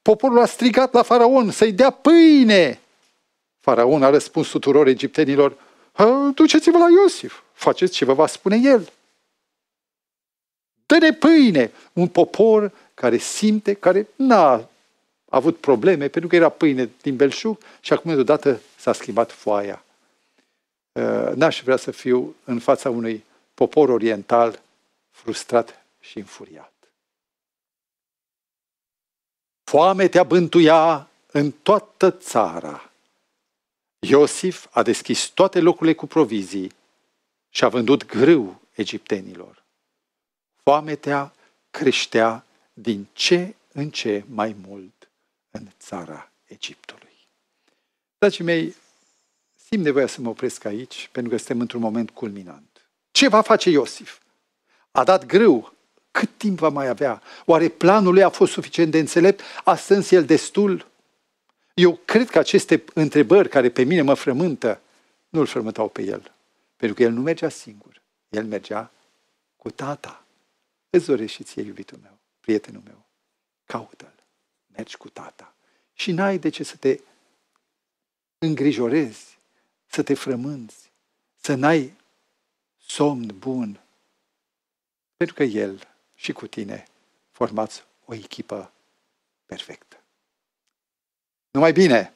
poporul a strigat la faraon să-i dea pâine. Faraon a răspuns tuturor egiptenilor, duceți-vă la Iosif, faceți ce vă va spune el. Dă-ne pâine! Un popor care simte, care n-a avut probleme pentru că era pâine din belșug și acum deodată s-a schimbat foaia. Uh, n-aș vrea să fiu în fața unui popor oriental frustrat și înfuriat. Foame te a bântuia în toată țara. Iosif a deschis toate locurile cu provizii și a vândut grâu egiptenilor. Foamea creștea din ce în ce mai mult în țara Egiptului. Dragii mei, simt nevoia să mă opresc aici, pentru că suntem într-un moment culminant. Ce va face Iosif? A dat greu. Cât timp va mai avea? Oare planul lui a fost suficient de înțelept? A stâns el destul? Eu cred că aceste întrebări care pe mine mă frământă, nu îl frământau pe el. Pentru că el nu mergea singur. El mergea cu tata. Îți dorești și ție, iubitul meu prietenul meu, caută-l, mergi cu tata și n-ai de ce să te îngrijorezi, să te frămânzi, să n-ai somn bun, pentru că el și cu tine formați o echipă perfectă. Numai bine!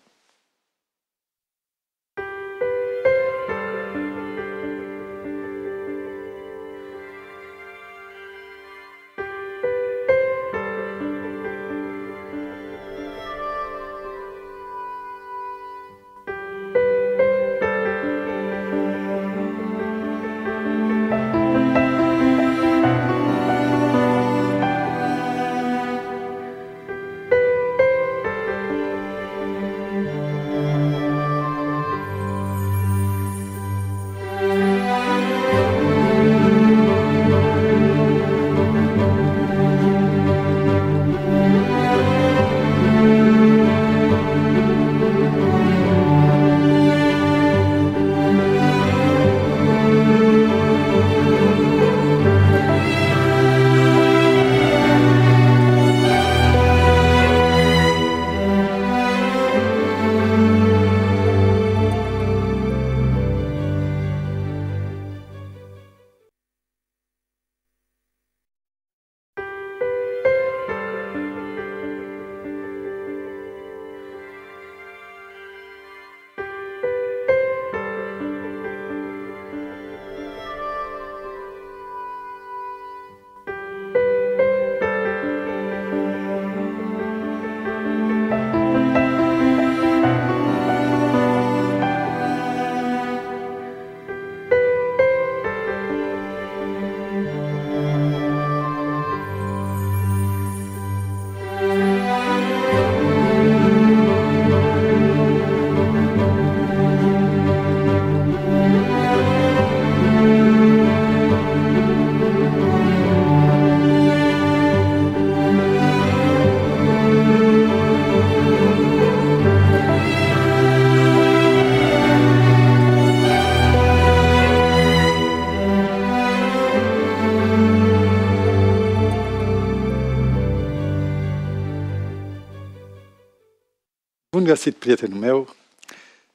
găsit, prietenul meu!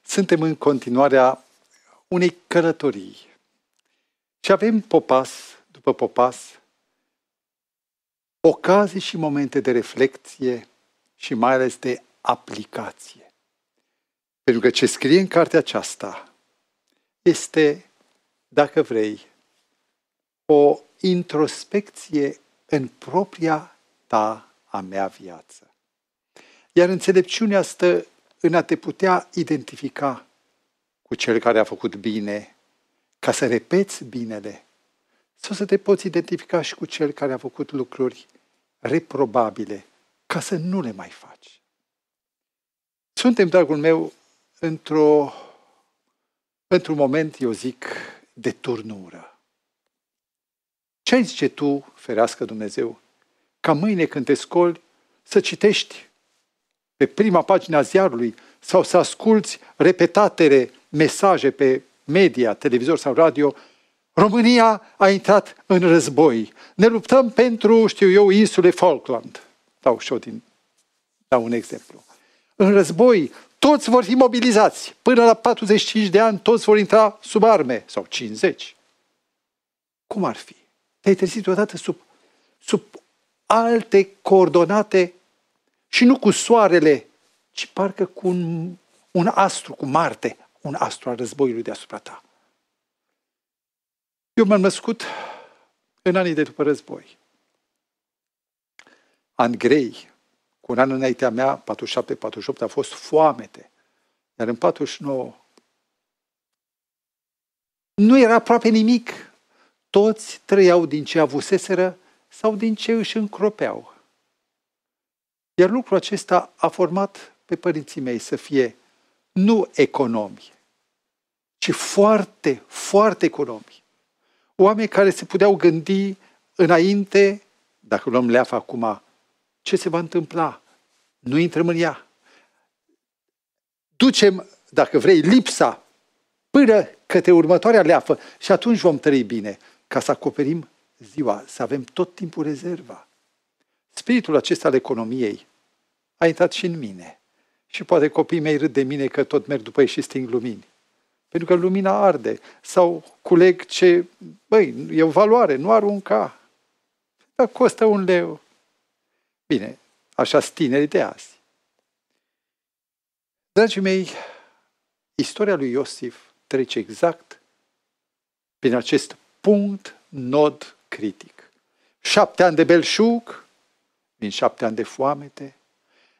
Suntem în continuarea unei călătorii și avem popas după popas ocazii și momente de reflexie și mai ales de aplicație. Pentru că ce scrie în cartea aceasta este, dacă vrei, o introspecție în propria ta a mea viață. Iar înțelepciunea stă în a te putea identifica cu cel care a făcut bine, ca să repeți binele, sau să te poți identifica și cu cel care a făcut lucruri reprobabile, ca să nu le mai faci. Suntem, dragul meu, într-o, într-un moment, eu zic, de turnură. Ce zice tu, ferească Dumnezeu, ca mâine când te scoli să citești pe prima pagină a ziarului sau să asculți repetatele mesaje pe media, televizor sau radio, România a intrat în război. Ne luptăm pentru, știu eu, insule Falkland. Dau și din, dau un exemplu. În război, toți vor fi mobilizați. Până la 45 de ani, toți vor intra sub arme, sau 50. Cum ar fi? Te-ai trezit odată sub, sub alte coordonate și nu cu soarele, ci parcă cu un, un astru, cu Marte, un astru al războiului deasupra ta. Eu m-am născut în anii de după război. An grei, cu un an înaintea mea, 47-48, a fost foamete. Iar în 49 nu era aproape nimic. Toți trăiau din ce avuseseră sau din ce își încropeau. Iar lucrul acesta a format pe părinții mei să fie nu economi, ci foarte, foarte economi. Oameni care se puteau gândi înainte, dacă luăm leafa acum, ce se va întâmpla? Nu intrăm în ea. Ducem, dacă vrei, lipsa până către următoarea leafă și atunci vom trăi bine, ca să acoperim ziua, să avem tot timpul rezerva. Spiritul acesta al economiei a intrat și în mine. Și poate copiii mei râd de mine că tot merg după ei și sting lumini. Pentru că lumina arde. Sau culeg ce, băi, e o valoare, nu arunca. Dar costă un leu. Bine, așa sunt tinerii de azi. Dragii mei, istoria lui Iosif trece exact prin acest punct, nod critic. Șapte ani de belșug, din șapte ani de foamete.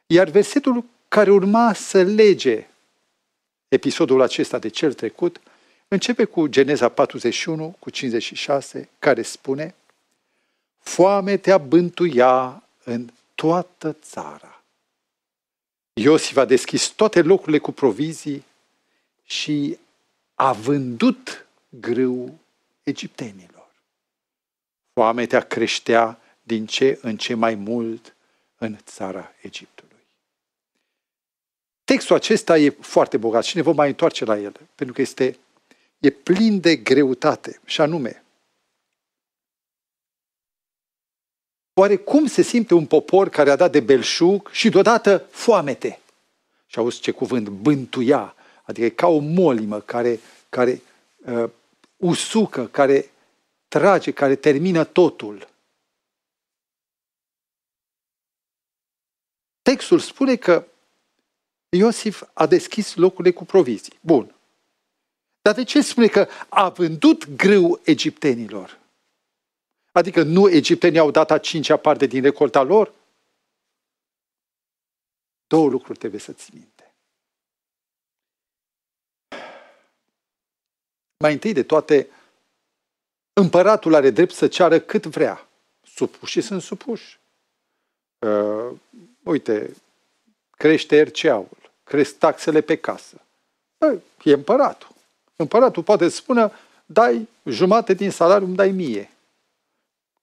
Iar versetul care urma să lege episodul acesta de cel trecut începe cu Geneza 41 cu 56 care spune Foametea bântuia în toată țara. Iosif a deschis toate locurile cu provizii și a vândut grâu egiptenilor. Foametea creștea din ce în ce mai mult în țara Egiptului. Textul acesta e foarte bogat și ne vom mai întoarce la el, pentru că este e plin de greutate, și anume, oare cum se simte un popor care a dat de belșug și deodată foamete? Și auzi ce cuvânt, bântuia, adică e ca o molimă care, care uh, usucă, care trage, care termină totul. Textul spune că Iosif a deschis locurile cu provizii. Bun. Dar de ce spune că a vândut grâu egiptenilor? Adică nu egiptenii au dat a cincea parte din recolta lor? Două lucruri trebuie să-ți minte. Mai întâi de toate, împăratul are drept să ceară cât vrea. Supuși sunt supuși. Uh, uite, crește RCA-ul, crește taxele pe casă. Bă, e împăratul. Împăratul poate să spună, dai jumate din salariu, îmi dai mie.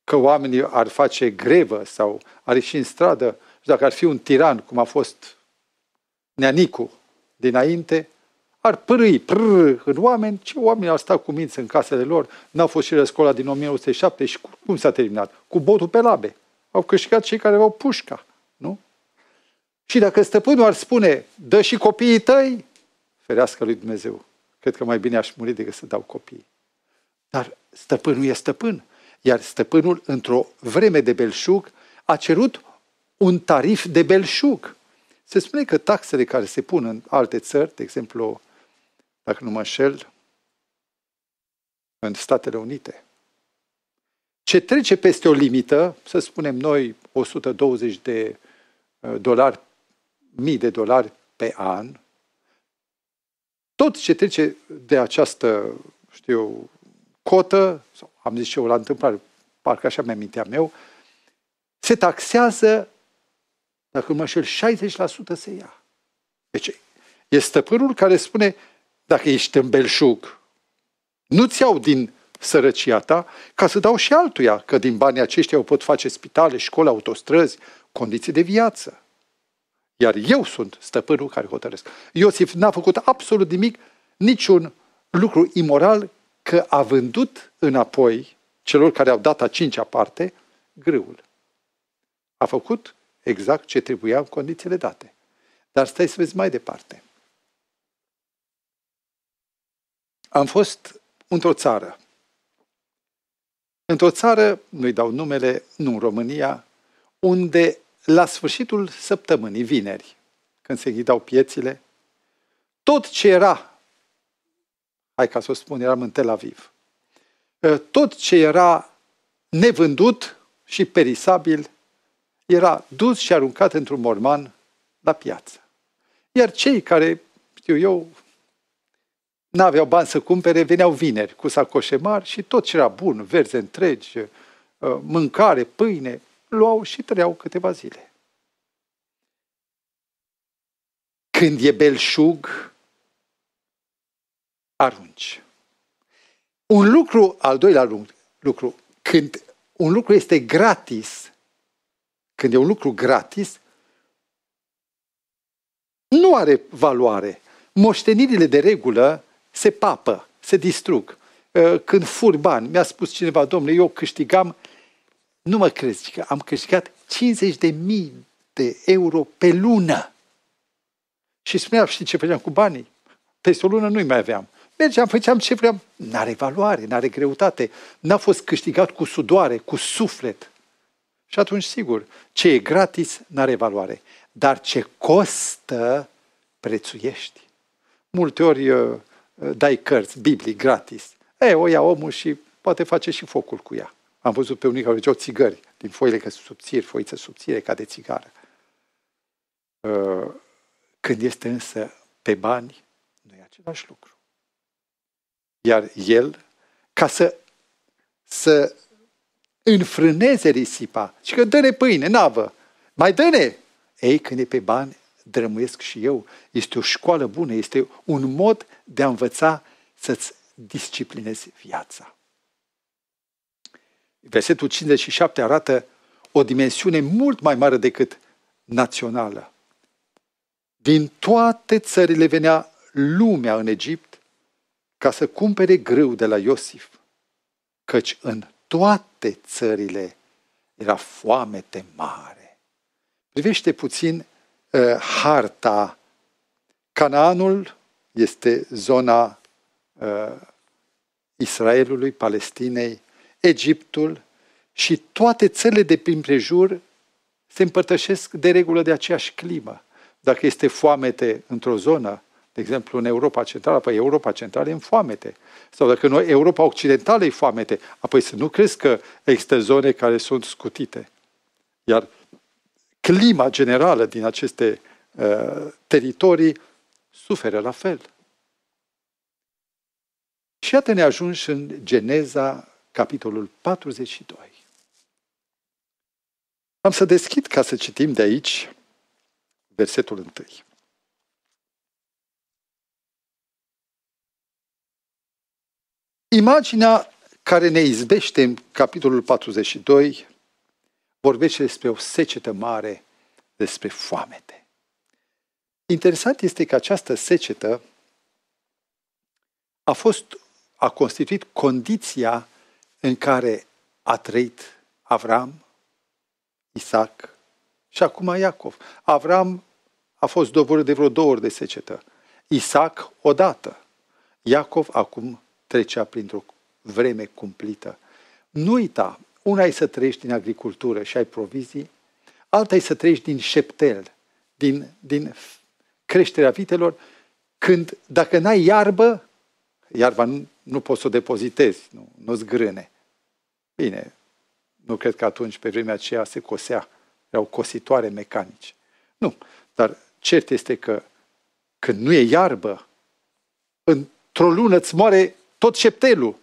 Că oamenii ar face grevă sau ar ieși în stradă și dacă ar fi un tiran, cum a fost Neanicu dinainte, ar pârâi prr, în oameni, ce oameni au stat cu minți în casele lor, n-a fost și răscola din 1907 și cum s-a terminat? Cu botul pe labe. Au câștigat cei care au pușca, nu? Și dacă stăpânul ar spune, dă și copiii tăi, ferească lui Dumnezeu. Cred că mai bine aș muri decât să dau copii. Dar stăpânul e stăpân. Iar stăpânul, într-o vreme de belșug, a cerut un tarif de belșug. Se spune că taxele care se pun în alte țări, de exemplu, dacă nu mă înșel, în Statele Unite, ce trece peste o limită, să spunem noi 120 de uh, dolari mii de dolari pe an, tot ce trece de această, știu, cotă, sau am zis și eu la întâmplare, parcă așa mi-aminteam eu, se taxează, dacă mă șel, 60% se ia. Deci e stăpânul care spune, dacă ești în belșug, nu-ți iau din sărăcia ta ca să dau și altuia, că din banii aceștia o pot face spitale, școli, autostrăzi, condiții de viață. Iar eu sunt stăpânul care hotărăsc. Iosif n-a făcut absolut nimic, niciun lucru imoral, că a vândut înapoi celor care au dat a cincea parte grâul. A făcut exact ce trebuia în condițiile date. Dar stai să vezi mai departe. Am fost într-o țară. Într-o țară, nu-i dau numele, nu în România, unde la sfârșitul săptămânii, vineri, când se ghidau piețile, tot ce era, hai ca să o spun, eram în Tel Aviv, tot ce era nevândut și perisabil era dus și aruncat într-un morman la piață. Iar cei care, știu eu, n-aveau bani să cumpere, veneau vineri cu sacoșe mari și tot ce era bun, verzi întregi, mâncare, pâine, luau și trăiau câteva zile. Când e belșug, arunci. Un lucru, al doilea lucru, când un lucru este gratis, când e un lucru gratis, nu are valoare. Moștenirile de regulă se papă, se distrug. Ă, când furi bani, mi-a spus cineva, domnule, eu câștigam nu mă crezi că am câștigat 50.000 de euro pe lună. Și spuneam, știi ce făceam cu banii? Peste o lună nu-i mai aveam. Mergeam, făceam ce vreau. N-are valoare, n-are greutate. N-a fost câștigat cu sudoare, cu suflet. Și atunci, sigur, ce e gratis, n-are valoare. Dar ce costă, prețuiești. Multe ori eu, uh, uh, dai cărți, Biblii, gratis. E, o ia omul și poate face și focul cu ea. Am văzut pe unii care făceau țigări din foile că subțiri, foiță subțire ca de țigară. Uh, când este însă pe bani, nu e același lucru. Iar el, ca să, să înfrâneze risipa, și că dă-ne pâine, navă, mai dă-ne! Ei, când e pe bani, drămuiesc și eu. Este o școală bună, este un mod de a învăța să-ți disciplinezi viața. Versetul 57 arată o dimensiune mult mai mare decât națională. Din toate țările venea lumea în Egipt ca să cumpere grâu de la Iosif, căci în toate țările era foamete mare. Privește puțin uh, harta. Canaanul este zona uh, Israelului, Palestinei, Egiptul și toate țările de prin prejur se împărtășesc de regulă de aceeași climă. Dacă este foamete într-o zonă, de exemplu în Europa Centrală, apoi Europa Centrală e în foamete. Sau dacă noi, Europa Occidentală e foamete, apoi să nu crezi că există zone care sunt scutite. Iar clima generală din aceste uh, teritorii suferă la fel. Și iată ne ajungi în Geneza capitolul 42. Am să deschid ca să citim de aici versetul 1. Imaginea care ne izbește în capitolul 42 vorbește despre o secetă mare, despre foamete. Interesant este că această secetă a fost a constituit condiția în care a trăit Avram, Isaac și acum Iacov. Avram a fost doborât de vreo două ori de secetă. Isaac odată. Iacov acum trecea printr-o vreme cumplită. Nu uita, una e să trăiești din agricultură și ai provizii, alta e să trăiești din șeptel, din, din creșterea vitelor, când dacă n-ai iarbă, iarba nu, nu poți să o depozitezi, nu, nu zgrâne. Bine, nu cred că atunci, pe vremea aceea, se cosea, erau cositoare mecanice. Nu, dar cert este că când nu e iarbă, într-o lună îți moare tot șeptelul.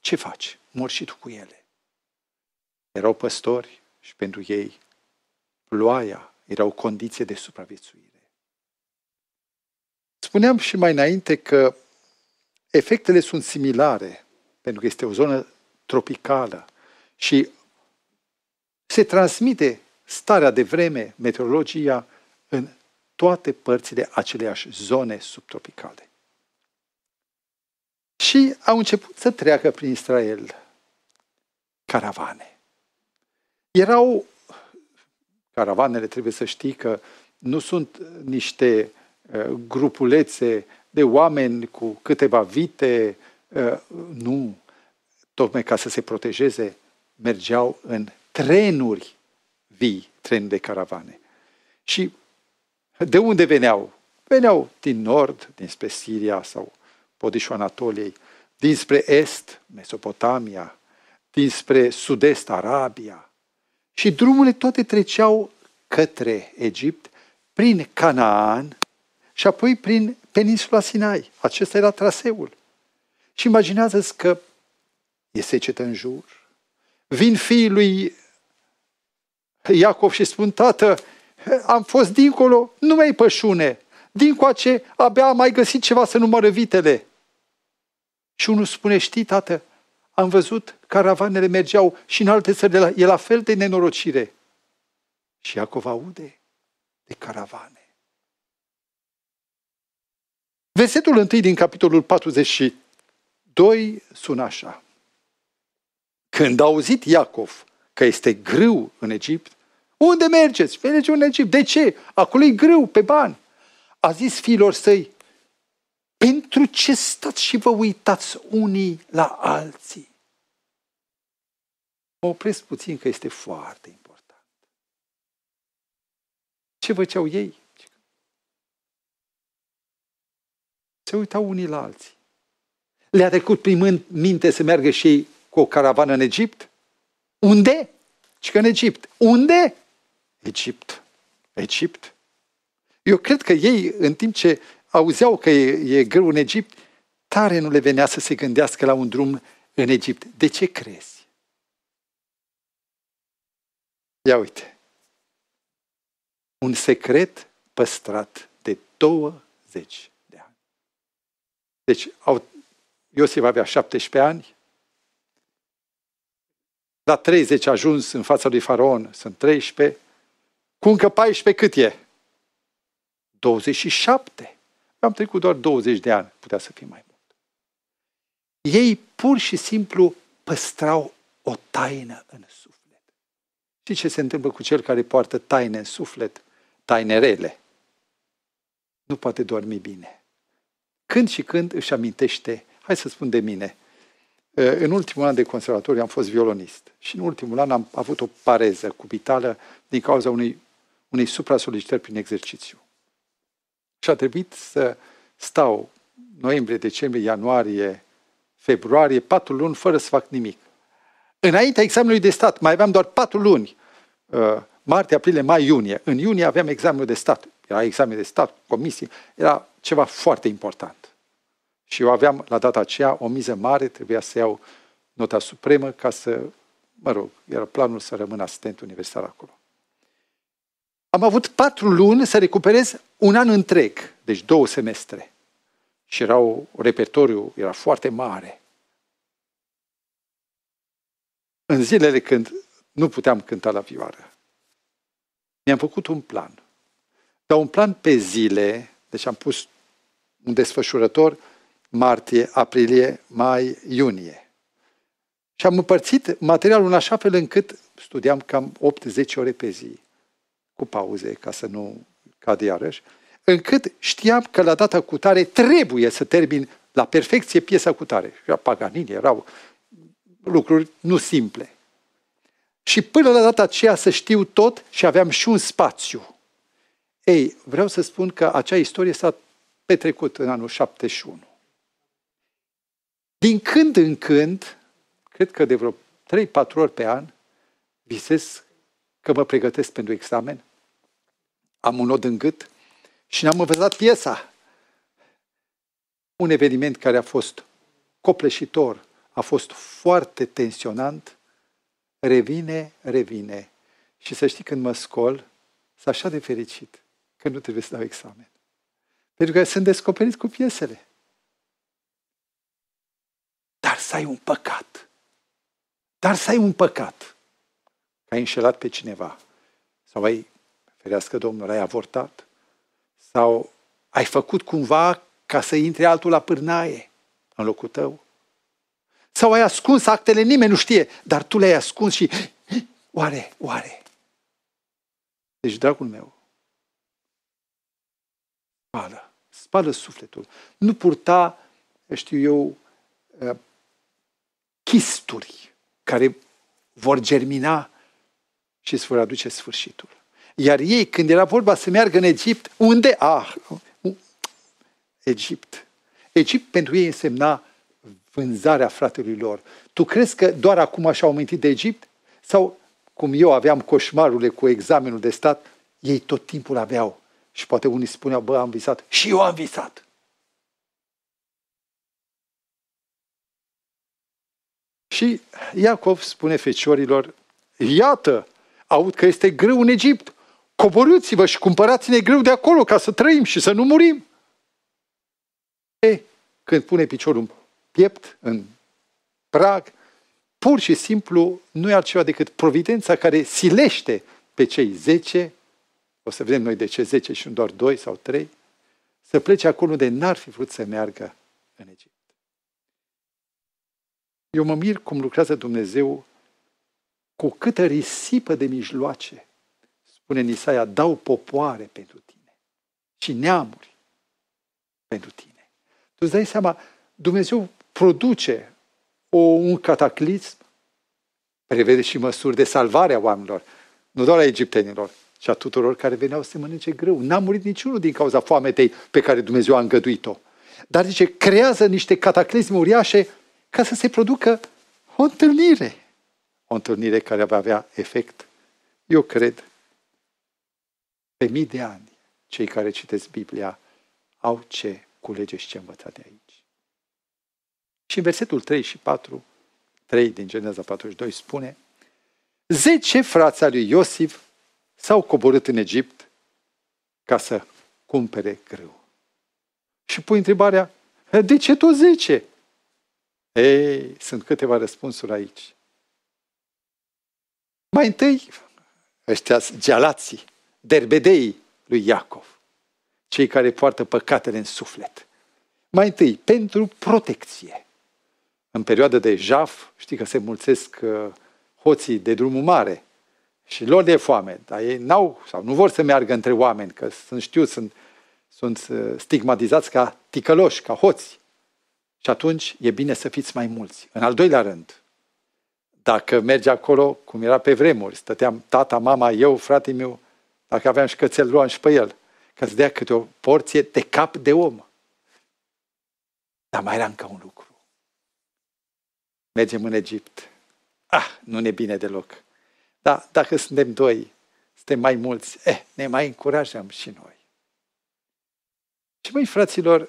Ce faci? mor și tu cu ele. Erau păstori și pentru ei ploaia era o condiție de supraviețuire. Spuneam și mai înainte că Efectele sunt similare, pentru că este o zonă tropicală și se transmite starea de vreme, meteorologia, în toate părțile aceleași zone subtropicale. Și au început să treacă prin Israel caravane. Erau, caravanele trebuie să știi că nu sunt niște uh, grupulețe de oameni cu câteva vite. Ă, nu. Tocmai ca să se protejeze, mergeau în trenuri vii, tren de caravane. Și de unde veneau? Veneau din nord, dinspre Siria sau podișul Anatoliei, dinspre est, Mesopotamia, dinspre sud-est, Arabia. Și drumurile toate treceau către Egipt, prin Canaan și apoi prin peninsula Sinai. Acesta era traseul. Și imaginează-ți că e secetă în jur. Vin fiii lui Iacov și spun, tată, am fost dincolo, nu mai pășune. Dincoace, abia am mai găsit ceva să numără vitele. Și unul spune, știi, tată, am văzut caravanele mergeau și în alte țări, de la, e la fel de nenorocire. Și Iacov aude de caravane. Versetul 1 din capitolul 42 sună așa. Când a auzit Iacov că este grâu în Egipt, unde mergeți? Mergeți în Egipt. De ce? Acolo e grâu, pe bani. A zis fiilor săi, pentru ce stați și vă uitați unii la alții? Mă opresc puțin că este foarte important. Ce făceau ei? se uitau unii la alții. Le-a trecut prin minte să meargă și ei cu o caravană în Egipt? Unde? Și că în Egipt. Unde? Egipt. Egipt. Eu cred că ei, în timp ce auzeau că e, e greu în Egipt, tare nu le venea să se gândească la un drum în Egipt. De ce crezi? Ia uite. Un secret păstrat de 20 deci au, Iosif avea 17 ani, la 30 a ajuns în fața lui Faraon, sunt 13, cu încă 14 cât e? 27. am trecut doar 20 de ani, putea să fie mai mult. Ei pur și simplu păstrau o taină în suflet. Și ce se întâmplă cu cel care poartă taine în suflet? Taine rele. Nu poate dormi bine când și când își amintește, hai să spun de mine, eh, în ultimul an de conservatoriu am fost violonist și în ultimul an am avut o pareză cubitală din cauza unei, unei supra-solicitări prin exercițiu. Și a trebuit să stau noiembrie, decembrie, ianuarie, februarie, patru luni fără să fac nimic. Înaintea examenului de stat mai aveam doar patru luni, eh, martie, aprilie, mai, iunie. În iunie aveam examenul de stat. Era examen de stat, comisie, era ceva foarte important. Și eu aveam la data aceea o miză mare, trebuia să iau nota supremă ca să, mă rog, era planul să rămân asistent universitar acolo. Am avut patru luni să recuperez un an întreg, deci două semestre. Și era o, repertoriu, era foarte mare. În zilele când nu puteam cânta la vioară, mi-am făcut un plan. Dar un plan pe zile, deci am pus în desfășurător martie, aprilie, mai, iunie. Și am împărțit materialul în așa fel încât studiam cam 8-10 ore pe zi, cu pauze, ca să nu cad iarăși, încât știam că la data cu tare trebuie să termin la perfecție piesa cu tare. Era Paganini, erau lucruri nu simple. Și până la data aceea să știu tot și aveam și un spațiu. Ei, vreau să spun că acea istorie s-a petrecut în anul 71. Din când în când, cred că de vreo 3-4 ori pe an, visez că mă pregătesc pentru examen, am un nod în gât și n-am învățat piesa. Un eveniment care a fost copleșitor, a fost foarte tensionant, revine, revine. Și să știi, când mă scol, sunt așa de fericit că nu trebuie să dau examen. Pentru că sunt descoperiți cu piesele. Dar să ai un păcat. Dar să ai un păcat. Că ai înșelat pe cineva. Sau ai, ferească Domnul, ai avortat. Sau ai făcut cumva ca să intre altul la pârnaie în locul tău. Sau ai ascuns actele, nimeni nu știe, dar tu le-ai ascuns și oare, oare. Deci, dragul meu, pală spală sufletul. Nu purta, știu eu, uh, chisturi care vor germina și îți vor aduce sfârșitul. Iar ei, când era vorba să meargă în Egipt, unde? Ah, Egipt. Egipt pentru ei însemna vânzarea fratelui lor. Tu crezi că doar acum așa au mintit de Egipt? Sau, cum eu aveam coșmarurile cu examenul de stat, ei tot timpul aveau și poate unii spuneau, bă, am visat. Și eu am visat. Și Iacov spune feciorilor, iată, aud că este greu în Egipt. Coborâți-vă și cumpărați-ne greu de acolo ca să trăim și să nu murim. E, când pune piciorul în piept, în prag, pur și simplu nu e altceva decât providența care silește pe cei zece o să vedem noi de ce 10 și doar 2 sau 3, să plece acolo unde n-ar fi vrut să meargă în Egipt. Eu mă mir cum lucrează Dumnezeu cu câtă risipă de mijloace, spune Nisaia, dau popoare pentru tine și neamuri pentru tine. Tu îți dai seama, Dumnezeu produce o, un cataclism, prevede și măsuri de salvare a oamenilor, nu doar a egiptenilor, și a tuturor care veneau să mănânce greu. N-a murit niciunul din cauza foametei pe care Dumnezeu a îngăduit-o. Dar zice, creează niște cataclisme uriașe ca să se producă o întâlnire. O întâlnire care va avea efect, eu cred, pe mii de ani. Cei care citesc Biblia au ce culege și ce învăța de aici. Și în versetul 3 și 4, 3 din Geneza 42 spune, Zece frați al lui Iosif s-au coborât în Egipt ca să cumpere grâu. Și pui întrebarea, de ce tot zece? Ei, sunt câteva răspunsuri aici. Mai întâi, ăștia sunt gealații, derbedeii lui Iacov, cei care poartă păcatele în suflet. Mai întâi, pentru protecție. În perioada de jaf, știi că se mulțesc uh, hoții de drumul mare și lor de foame, dar ei n-au sau nu vor să meargă între oameni, că sunt, știu, sunt, sunt uh, stigmatizați ca ticăloși, ca hoți. Și atunci e bine să fiți mai mulți. În al doilea rând, dacă mergi acolo, cum era pe vremuri, stăteam tata, mama, eu, frate meu, dacă aveam și cățel, luam și pe el, că îți dea câte o porție de cap de om. Dar mai era încă un lucru. Mergem în Egipt. Ah, nu ne bine deloc. Dar dacă suntem doi, suntem mai mulți, eh, ne mai încurajăm și noi. Și mai fraților,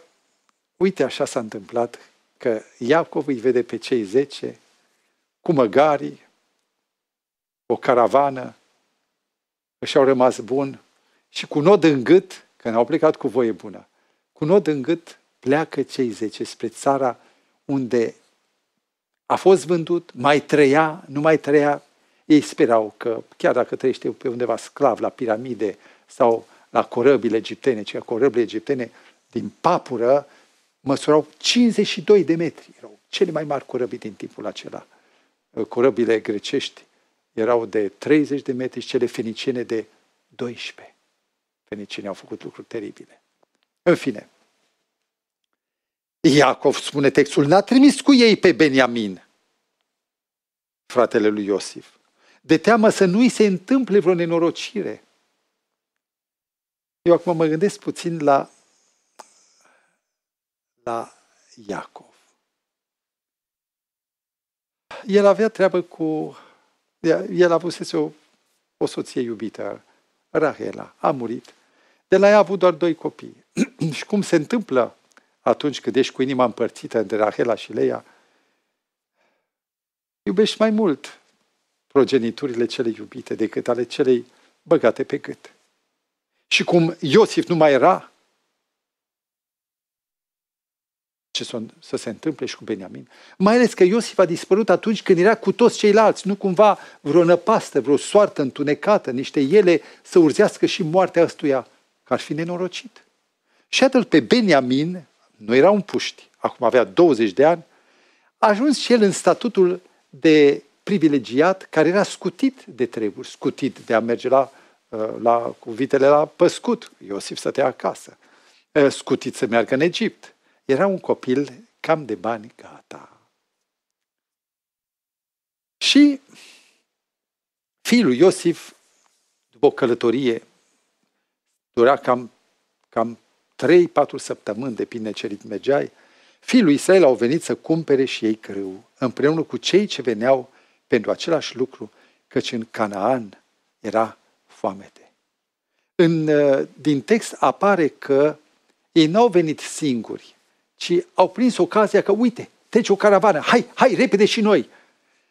uite așa s-a întâmplat că Iacov îi vede pe cei zece cu măgarii, o caravană, își au rămas bun și cu nod în gât, că n-au plecat cu voie bună, cu nod în gât pleacă cei zece spre țara unde a fost vândut, mai trăia, nu mai trăia, ei sperau că, chiar dacă trăiește pe undeva sclav la piramide sau la corăbile egiptene, cei corăbile egiptene din papură măsurau 52 de metri. Erau cele mai mari corăbii din timpul acela. Corăbile grecești erau de 30 de metri și cele feniciene de 12. Fenicienii au făcut lucruri teribile. În fine, Iacov, spune textul, n-a trimis cu ei pe Beniamin, fratele lui Iosif de teamă să nu-i se întâmple vreo nenorocire. Eu acum mă gândesc puțin la, la Iacov. El avea treabă cu... El a avusese o, o soție iubită, Rahela, a murit. De la ea a avut doar doi copii. și cum se întâmplă atunci când ești cu inima împărțită între Rahela și Leia, iubești mai mult progeniturile cele iubite decât ale celei băgate pe gât. Și cum Iosif nu mai era, ce să se întâmple și cu Beniamin, mai ales că Iosif a dispărut atunci când era cu toți ceilalți, nu cumva vreo năpastă, vreo soartă întunecată, niște ele să urzească și moartea ăstuia, că ar fi nenorocit. Și atât pe Beniamin, nu era un puști, acum avea 20 de ani, a ajuns și el în statutul de privilegiat, care era scutit de treburi, scutit de a merge la, uh, la, cu vitele la păscut. Iosif stătea acasă. Uh, scutit să meargă în Egipt. Era un copil cam de bani gata. Și fiul Iosif, după o călătorie, dura cam, cam 3-4 săptămâni, depinde ce ritm mergeai, fiul lui Israel au venit să cumpere și ei creu, împreună cu cei ce veneau pentru același lucru, căci în Canaan era foamete. În, uh, din text apare că ei n-au venit singuri, ci au prins ocazia că, uite, trece o caravană, hai, hai, repede și noi.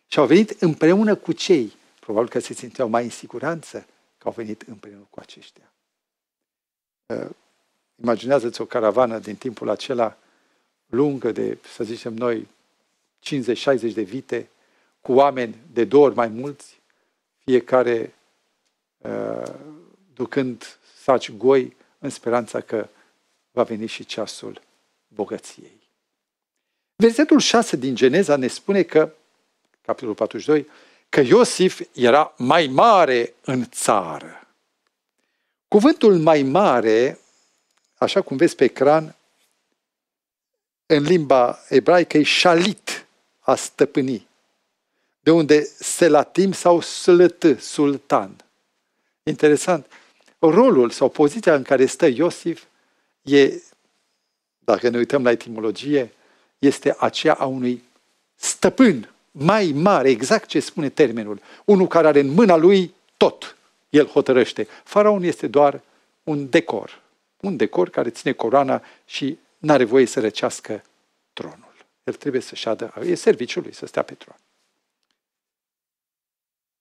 Și au venit împreună cu cei, probabil că se simțeau mai în siguranță, că au venit împreună cu aceștia. Uh, imaginează-ți o caravană din timpul acela lungă de, să zicem noi, 50-60 de vite, cu oameni de două ori mai mulți, fiecare uh, ducând saci goi în speranța că va veni și ceasul bogăției. Versetul 6 din Geneza ne spune că, capitolul 42, că Iosif era mai mare în țară. Cuvântul mai mare, așa cum vezi pe ecran, în limba ebraică e shalit, a stăpânii de unde selatim sau slătă, sultan. Interesant. Rolul sau poziția în care stă Iosif e, dacă ne uităm la etimologie, este aceea a unui stăpân mai mare, exact ce spune termenul. Unul care are în mâna lui tot. El hotărăște. Faraon este doar un decor. Un decor care ține coroana și n-are voie să răcească tronul. El trebuie să șadă, e serviciul lui să stea pe tron.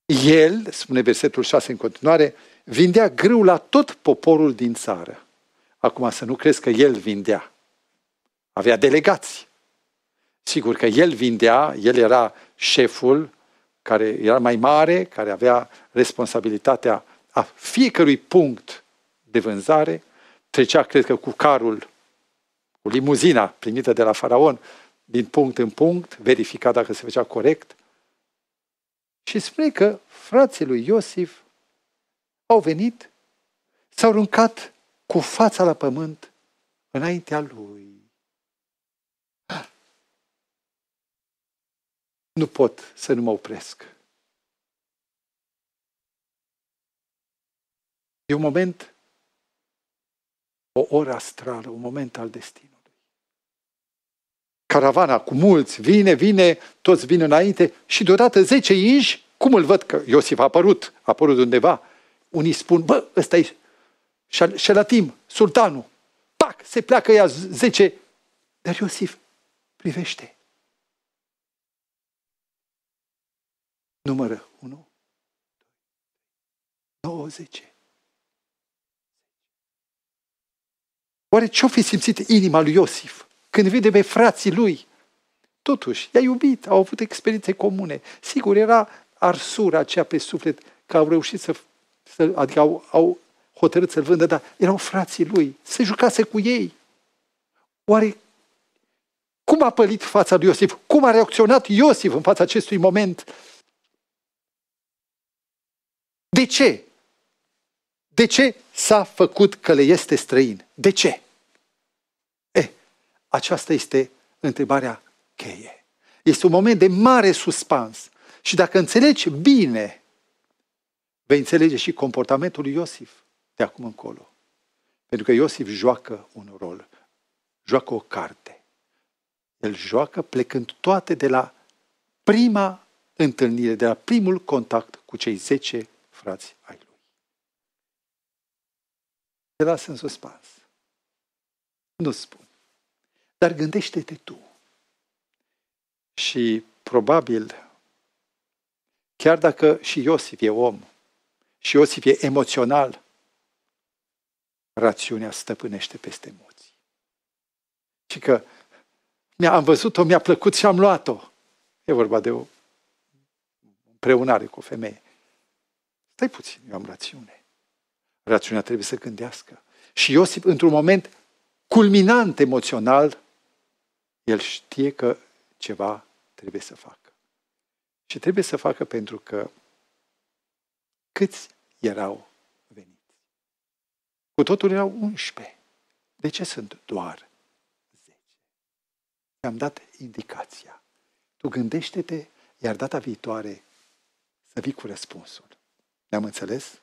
El, spune versetul 6 în continuare, vindea grâu la tot poporul din țară. Acum să nu crezi că el vindea. Avea delegații. Sigur că el vindea, el era șeful care era mai mare, care avea responsabilitatea a fiecărui punct de vânzare, trecea, cred că, cu carul, cu limuzina primită de la faraon, din punct în punct, verifica dacă se făcea corect, și spune că frații lui Iosif au venit, s-au aruncat cu fața la pământ înaintea lui. Nu pot să nu mă opresc. E un moment, o oră astrală, un moment al destinului caravana cu mulți, vine, vine, toți vin înainte și deodată zece inși, cum îl văd că Iosif a apărut, a apărut undeva, unii spun, bă, ăsta e șelatim, sultanul, pac, se pleacă ea zece, dar Iosif privește. Numără 1, 90. Oare ce-o fi simțit inima lui Iosif? când vede pe frații lui. Totuși, i-a iubit, au avut experiențe comune. Sigur, era arsura aceea pe suflet că au reușit să, să adică au, au hotărât să-l vândă, dar erau frații lui, se jucase cu ei. Oare cum a pălit fața lui Iosif? Cum a reacționat Iosif în fața acestui moment? De ce? De ce s-a făcut că le este străin? De ce? Aceasta este întrebarea cheie. Este un moment de mare suspans. Și dacă înțelegi bine, vei înțelege și comportamentul lui Iosif de acum încolo. Pentru că Iosif joacă un rol, joacă o carte. El joacă plecând toate de la prima întâlnire, de la primul contact cu cei zece frați ai lui. Te las în suspans. Nu spun. Dar gândește-te tu. Și probabil, chiar dacă și Iosif e om, și Iosif e emoțional, rațiunea stăpânește peste emoții. Și că mi-am văzut-o, mi-a plăcut și am luat-o. E vorba de o împreunare cu o femeie. Stai puțin, eu am rațiune. Rațiunea trebuie să gândească. Și Iosif, într-un moment culminant emoțional, el știe că ceva trebuie să facă. Și trebuie să facă pentru că câți erau veniți? Cu totul erau 11. De ce sunt doar 10? Ți-am dat indicația. Tu gândește-te, iar data viitoare să vii cu răspunsul. Ne-am înțeles?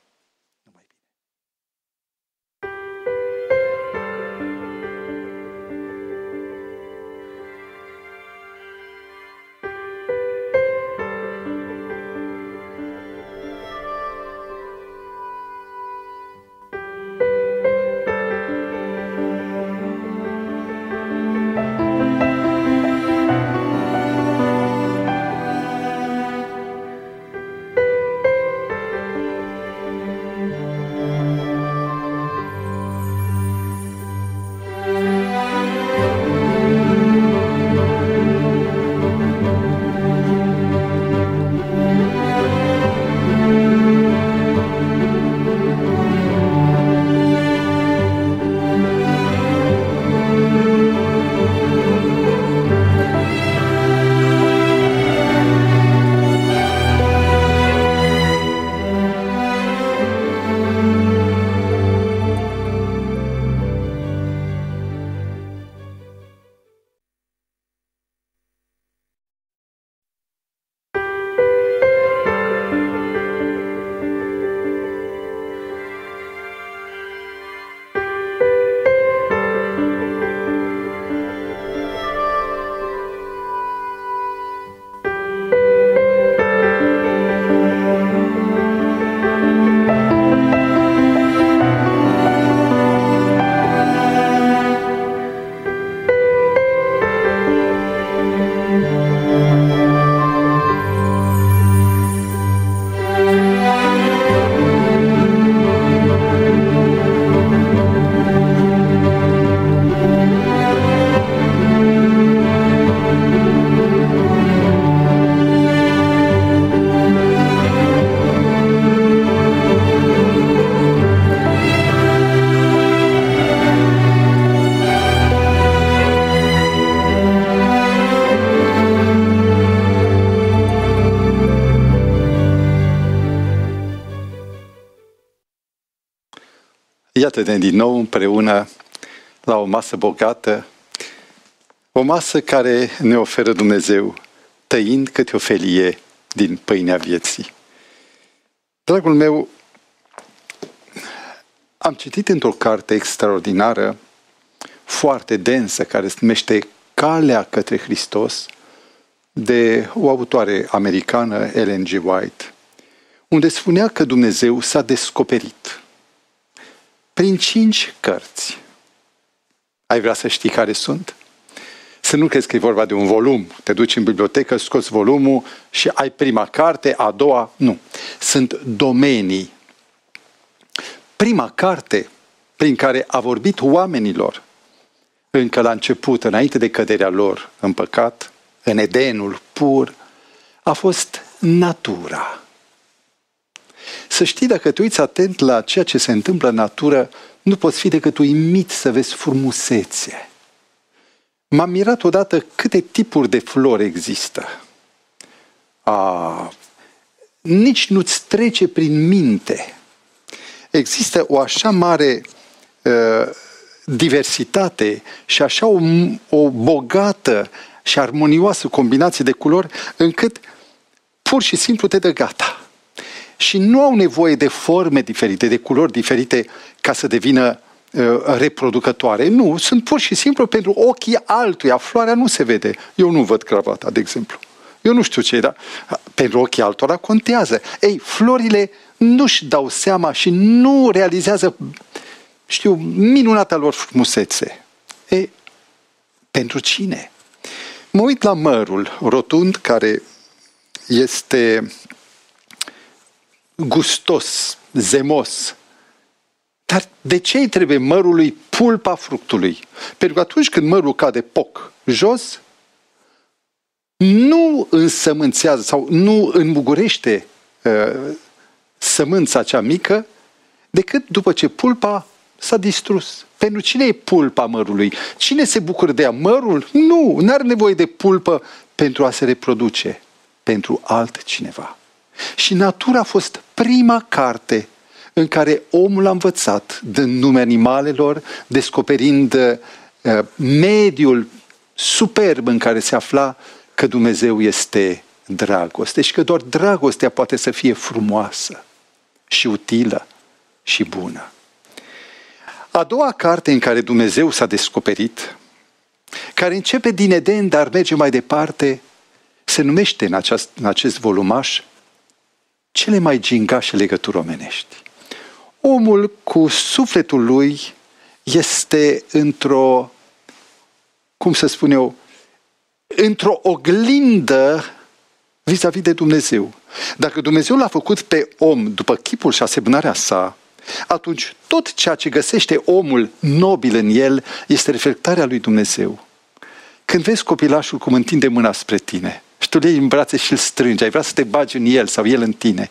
iată-ne din nou împreună la o masă bogată, o masă care ne oferă Dumnezeu, tăind câte o felie din pâinea vieții. Dragul meu, am citit într-o carte extraordinară, foarte densă, care se numește Calea către Hristos, de o autoare americană, Ellen G. White, unde spunea că Dumnezeu s-a descoperit prin cinci cărți. Ai vrea să știi care sunt? Să nu crezi că e vorba de un volum. Te duci în bibliotecă, scoți volumul și ai prima carte, a doua, nu. Sunt domenii. Prima carte prin care a vorbit oamenilor, încă la început, înainte de căderea lor în păcat, în Edenul pur, a fost natura. Să știi, dacă te uiți atent la ceea ce se întâmplă în natură, nu poți fi decât uimit să vezi frumusețe. M-am mirat odată câte tipuri de flori există. A, nici nu-ți trece prin minte. Există o așa mare uh, diversitate și așa o, o bogată și armonioasă combinație de culori încât pur și simplu te dă gata și nu au nevoie de forme diferite, de culori diferite ca să devină uh, reproducătoare. Nu, sunt pur și simplu pentru ochii altuia. Floarea nu se vede. Eu nu văd cravata, de exemplu. Eu nu știu ce, dar uh, pentru ochii altora contează. Ei, florile nu-și dau seama și nu realizează, știu, minunata lor frumusețe. Ei, pentru cine? Mă uit la mărul rotund care este gustos, zemos. Dar de ce îi trebuie mărului pulpa fructului? Pentru că atunci când mărul cade poc jos, nu însămânțează sau nu înmugurește uh, sămânța cea mică decât după ce pulpa s-a distrus. Pentru cine e pulpa mărului? Cine se bucură de ea? Mărul? Nu, nu are nevoie de pulpă pentru a se reproduce. Pentru altcineva. Și Natura a fost prima carte în care omul a învățat, dând nume animalelor, descoperind eh, mediul superb în care se afla că Dumnezeu este dragoste și că doar dragostea poate să fie frumoasă și utilă și bună. A doua carte în care Dumnezeu s-a descoperit, care începe din Eden, dar merge mai departe, se numește în, acest în acest volumaș cele mai gingașe legături omenești. Omul cu sufletul lui este într-o, cum să spun eu, într-o oglindă vis-a-vis de Dumnezeu. Dacă Dumnezeu l-a făcut pe om după chipul și asemănarea sa, atunci tot ceea ce găsește omul nobil în el este reflectarea lui Dumnezeu. Când vezi copilașul cum întinde mâna spre tine, tu îl iei în brațe și îl strângi, ai vrea să te bagi în el sau el în tine.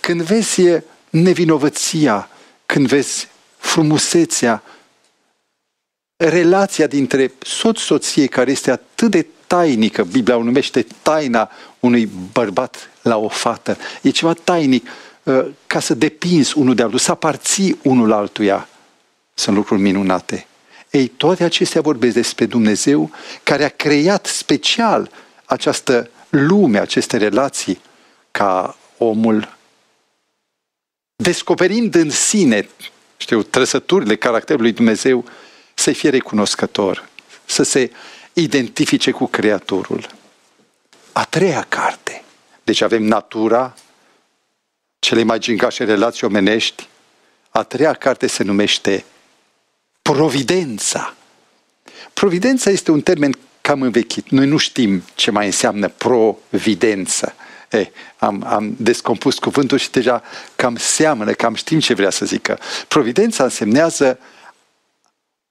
Când vezi nevinovăția, când vezi frumusețea, relația dintre soț-soție care este atât de tainică, Biblia o numește taina unui bărbat la o fată, e ceva tainic uh, ca să depinzi unul de altul, să aparții unul altuia. Sunt lucruri minunate. Ei, toate acestea vorbesc despre Dumnezeu care a creat special această lume, aceste relații, ca omul, descoperind în sine, știu, trăsăturile caracterului Dumnezeu, să fie recunoscător, să se identifice cu Creatorul. A treia carte. Deci avem natura, cele mai gingașe relații omenești. A treia carte se numește Providența. Providența este un termen cam învechit. Noi nu știm ce mai înseamnă providență. Eh, am, am descompus cuvântul și deja cam seamănă, cam știm ce vrea să zică. Providența însemnează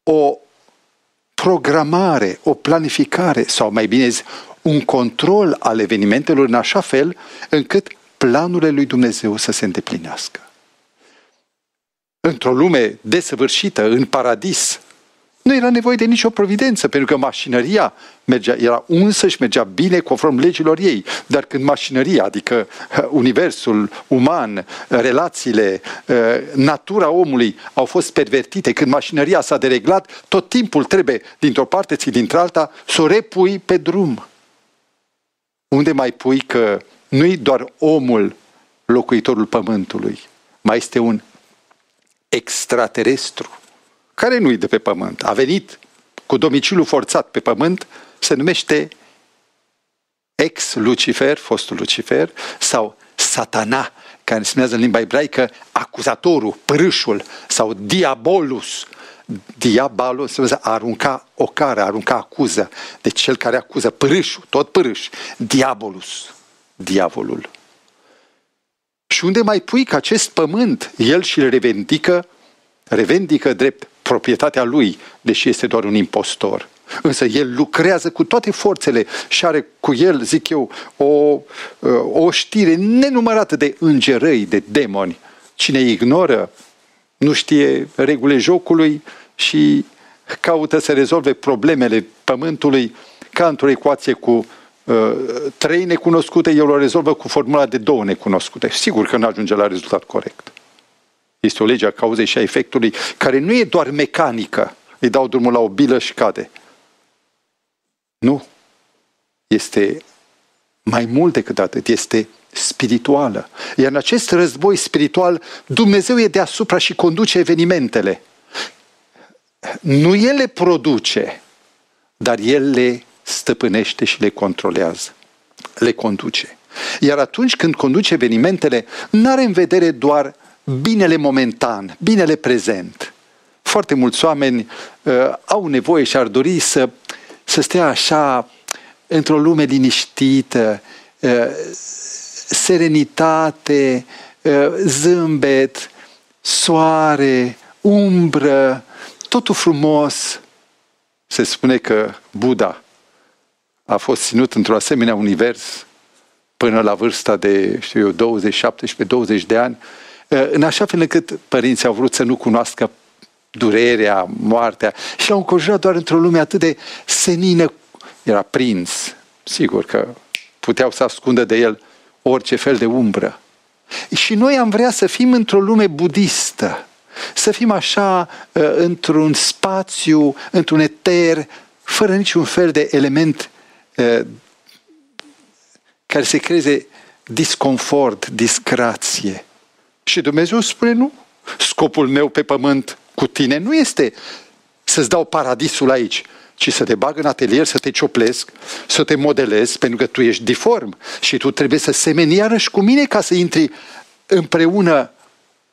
o programare, o planificare sau mai bine zis, un control al evenimentelor în așa fel încât planurile lui Dumnezeu să se îndeplinească. Într-o lume desăvârșită, în paradis, nu era nevoie de nicio providență, pentru că mașinăria mergea, era unsă și mergea bine conform legilor ei. Dar când mașinăria, adică eh, universul uman, eh, relațiile, eh, natura omului au fost pervertite, când mașinăria s-a dereglat, tot timpul trebuie, dintr-o parte ți dintr-alta, să o repui pe drum. Unde mai pui că nu-i doar omul locuitorul pământului, mai este un extraterestru care nu e de pe pământ, a venit cu domiciliu forțat pe pământ, se numește ex-Lucifer, fostul Lucifer, sau satana, care se în limba ebraică acuzatorul, prâșul sau diabolus. Diabalo înseamnă a arunca o cară, arunca acuză. Deci cel care acuză, prâșul, tot prâș, diabolus, diavolul. Și unde mai pui că acest pământ, el și-l revendică, revendică drept proprietatea lui, deși este doar un impostor. Însă el lucrează cu toate forțele și are cu el, zic eu, o, o știre nenumărată de îngerăi, de demoni. Cine ignoră, nu știe regulile jocului și caută să rezolve problemele pământului ca într-o ecuație cu uh, trei necunoscute, el o rezolvă cu formula de două necunoscute. Sigur că nu ajunge la rezultat corect. Este o lege a cauzei și a efectului care nu e doar mecanică. Îi dau drumul la o bilă și cade. Nu. Este mai mult decât atât. Este spirituală. Iar în acest război spiritual, Dumnezeu e deasupra și conduce evenimentele. Nu El le produce, dar El le stăpânește și le controlează. Le conduce. Iar atunci când conduce evenimentele, nu are în vedere doar binele momentan, binele prezent. Foarte mulți oameni uh, au nevoie și ar dori să, să stea așa într-o lume liniștită, uh, serenitate, uh, zâmbet, soare, umbră, totul frumos. Se spune că Buddha a fost ținut într-o asemenea univers până la vârsta de, știu eu, 27-20 de ani Eh, în așa fel încât părinții au vrut să nu cunoască durerea, moartea și l-au încojurat doar într-o lume atât de senină. Era prins, sigur că puteau să ascundă de el orice fel de umbră. Și noi am vrea să fim într-o lume budistă, să fim așa eh, într-un spațiu, într-un eter, fără niciun fel de element eh, care se creeze disconfort, discrație. Și Dumnezeu spune nu. Scopul meu pe pământ cu tine nu este să-ți dau paradisul aici, ci să te bag în atelier, să te cioplesc, să te modelez, pentru că tu ești diform și tu trebuie să semeni iarăși cu mine ca să intri împreună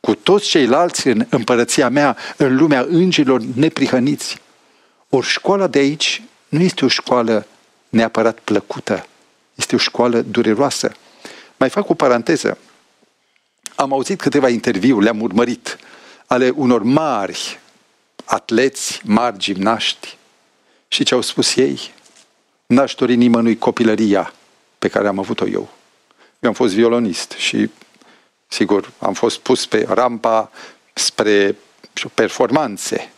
cu toți ceilalți în împărăția mea, în lumea îngilor neprihăniți. Ori școala de aici nu este o școală neapărat plăcută, este o școală dureroasă. Mai fac o paranteză am auzit câteva interviuri, le-am urmărit, ale unor mari atleți, mari gimnaști. Și ce au spus ei? N-aș dori nimănui copilăria pe care am avut-o eu. Eu am fost violonist și, sigur, am fost pus pe rampa spre performanțe.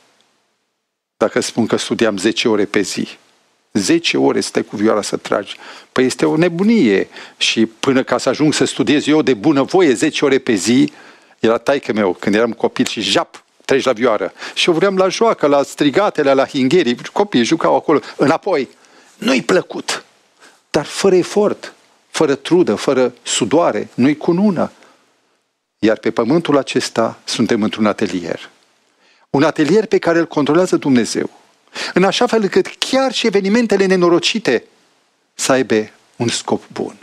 Dacă spun că studiam 10 ore pe zi, 10 ore stai cu vioara să tragi. Păi este o nebunie și până ca să ajung să studiez eu de bunăvoie 10 ore pe zi, era taică meu când eram copil și jap, treci la vioară. Și eu vreau la joacă, la strigatele, la hingherii, copiii jucau acolo. Înapoi, nu-i plăcut, dar fără efort, fără trudă, fără sudoare, nu-i cunună. Iar pe pământul acesta suntem într-un atelier. Un atelier pe care îl controlează Dumnezeu în așa fel încât chiar și evenimentele nenorocite să aibă un scop bun.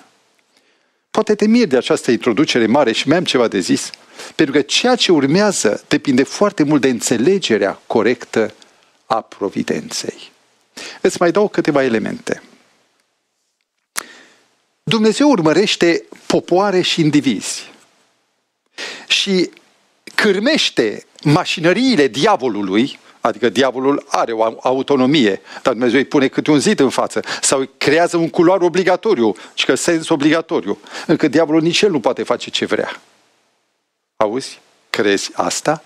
Poate te mir de această introducere mare și mai am ceva de zis, pentru că ceea ce urmează depinde foarte mult de înțelegerea corectă a providenței. Îți mai dau câteva elemente. Dumnezeu urmărește popoare și indivizi și cârmește mașinăriile diavolului Adică diavolul are o autonomie, dar Dumnezeu îi pune câte un zid în față sau îi creează un culoar obligatoriu, și că sens obligatoriu, încă diavolul nici el nu poate face ce vrea. Auzi? Crezi asta?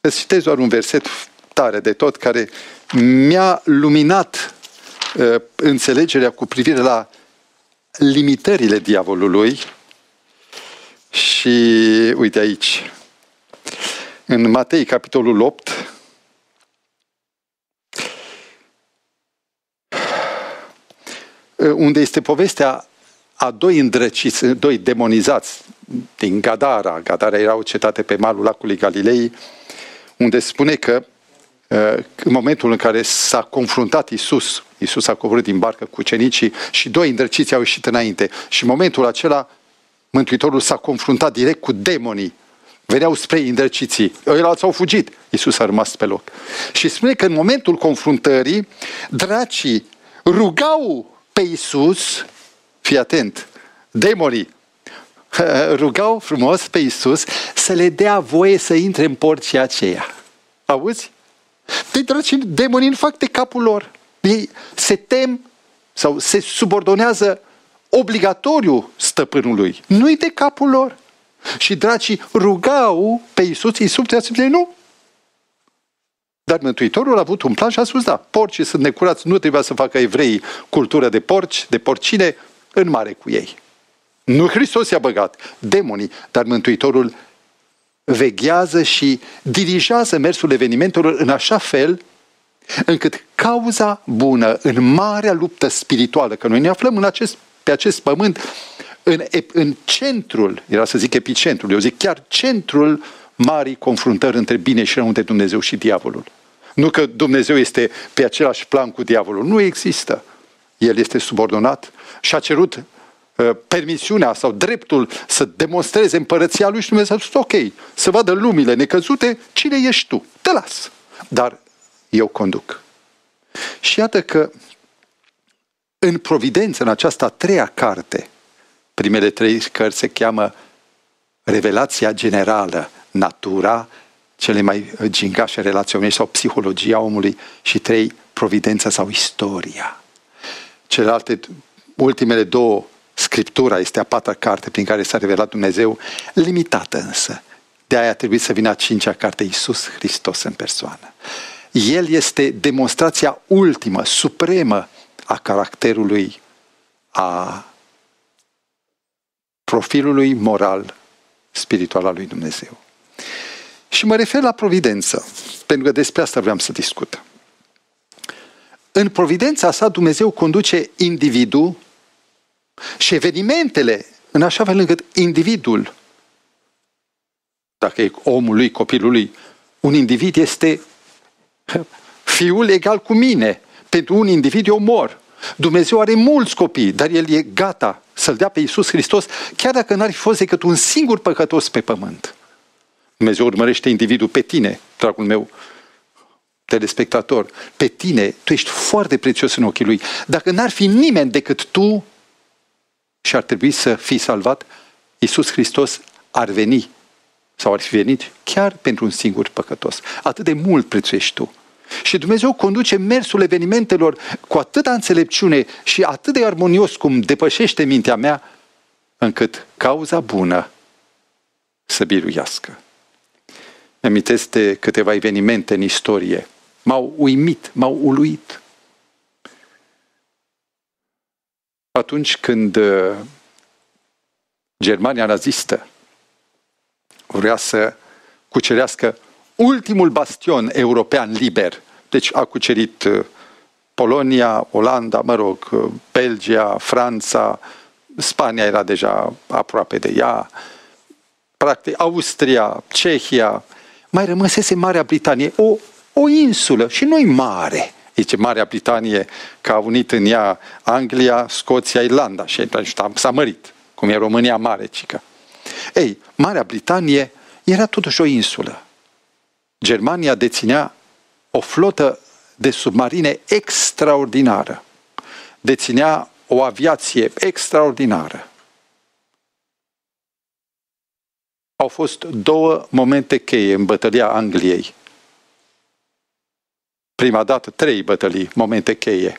Îți citesc doar un verset tare de tot care mi-a luminat uh, înțelegerea cu privire la limitările diavolului și uite aici, în Matei, capitolul 8, Uh, unde este povestea a doi îndrăciți, uh, doi demonizați din Gadara. Gadara era o cetate pe malul lacului Galilei, unde spune că uh, în momentul în care s-a confruntat Isus, Isus a coborât din barcă cu cenicii și doi îndrăciți au ieșit înainte. Și în momentul acela, Mântuitorul s-a confruntat direct cu demonii. Veneau spre îndrăciții. Eilalți au fugit. Isus a rămas pe loc. Și spune că în momentul confruntării, dracii rugau pe Iisus, fii atent, demonii rugau frumos pe Iisus să le dea voie să intre în porția aceea. Auzi? Deci, dragi, demonii nu fac de capul lor. Ei se tem sau se subordonează obligatoriu stăpânului. Nu-i de capul lor. Și dracii rugau pe Iisus, Iisus putea să nu, dar Mântuitorul a avut un plan și a spus, da, porcii sunt necurați, nu trebuia să facă evreii cultură de porci, de porcine, în mare cu ei. Nu Hristos i-a băgat, demonii, dar Mântuitorul veghează și dirigează mersul evenimentelor în așa fel încât cauza bună în marea luptă spirituală, că noi ne aflăm în acest, pe acest pământ, în, în centrul, era să zic epicentrul, eu zic chiar centrul marii confruntări între bine și rău, între Dumnezeu și diavolul. Nu că Dumnezeu este pe același plan cu diavolul. Nu există. El este subordonat și a cerut uh, permisiunea sau dreptul să demonstreze împărăția lui și Dumnezeu a spus ok, să vadă lumile necăzute, cine ești tu? Te las. Dar eu conduc. Și iată că în Providență, în această a treia carte, primele trei cărți se cheamă Revelația generală, natura, cele mai gingașe relaționări sau psihologia omului și trei, providența sau istoria. Celelalte, ultimele două, Scriptura este a patra carte prin care s-a revelat Dumnezeu, limitată însă. De aia trebuit să vină a cincea carte, Iisus Hristos în persoană. El este demonstrația ultimă, supremă a caracterului, a profilului moral, spiritual al lui Dumnezeu. Și mă refer la providență, pentru că despre asta vreau să discut. În providența sa Dumnezeu conduce individul și evenimentele în așa fel încât individul, dacă e omului, copilului, un individ este fiul egal cu mine. Pentru un individ eu mor. Dumnezeu are mulți copii, dar El e gata să-L dea pe Iisus Hristos, chiar dacă n-ar fi fost decât un singur păcătos pe pământ. Dumnezeu urmărește individul pe tine, dragul meu, telespectator, pe tine, tu ești foarte prețios în ochii lui. Dacă n-ar fi nimeni decât tu și ar trebui să fii salvat, Iisus Hristos ar veni sau ar fi venit chiar pentru un singur păcătos. Atât de mult prețuiești tu. Și Dumnezeu conduce mersul evenimentelor cu atâta înțelepciune și atât de armonios cum depășește mintea mea, încât cauza bună să biruiască amintesc de câteva evenimente în istorie. M-au uimit, m-au uluit. Atunci când uh, Germania nazistă vrea să cucerească ultimul bastion european liber, deci a cucerit uh, Polonia, Olanda, mă rog, uh, Belgia, Franța, Spania era deja aproape de ea, practic Austria, Cehia, mai rămăsese Marea Britanie, o, o insulă și nu-i mare. Zice Marea Britanie că a unit în ea Anglia, Scoția, Irlanda și s-a mărit, cum e România mare, cică. Ei, Marea Britanie era totuși o insulă. Germania deținea o flotă de submarine extraordinară. Deținea o aviație extraordinară. au fost două momente cheie în bătălia Angliei. Prima dată trei bătălii, momente cheie.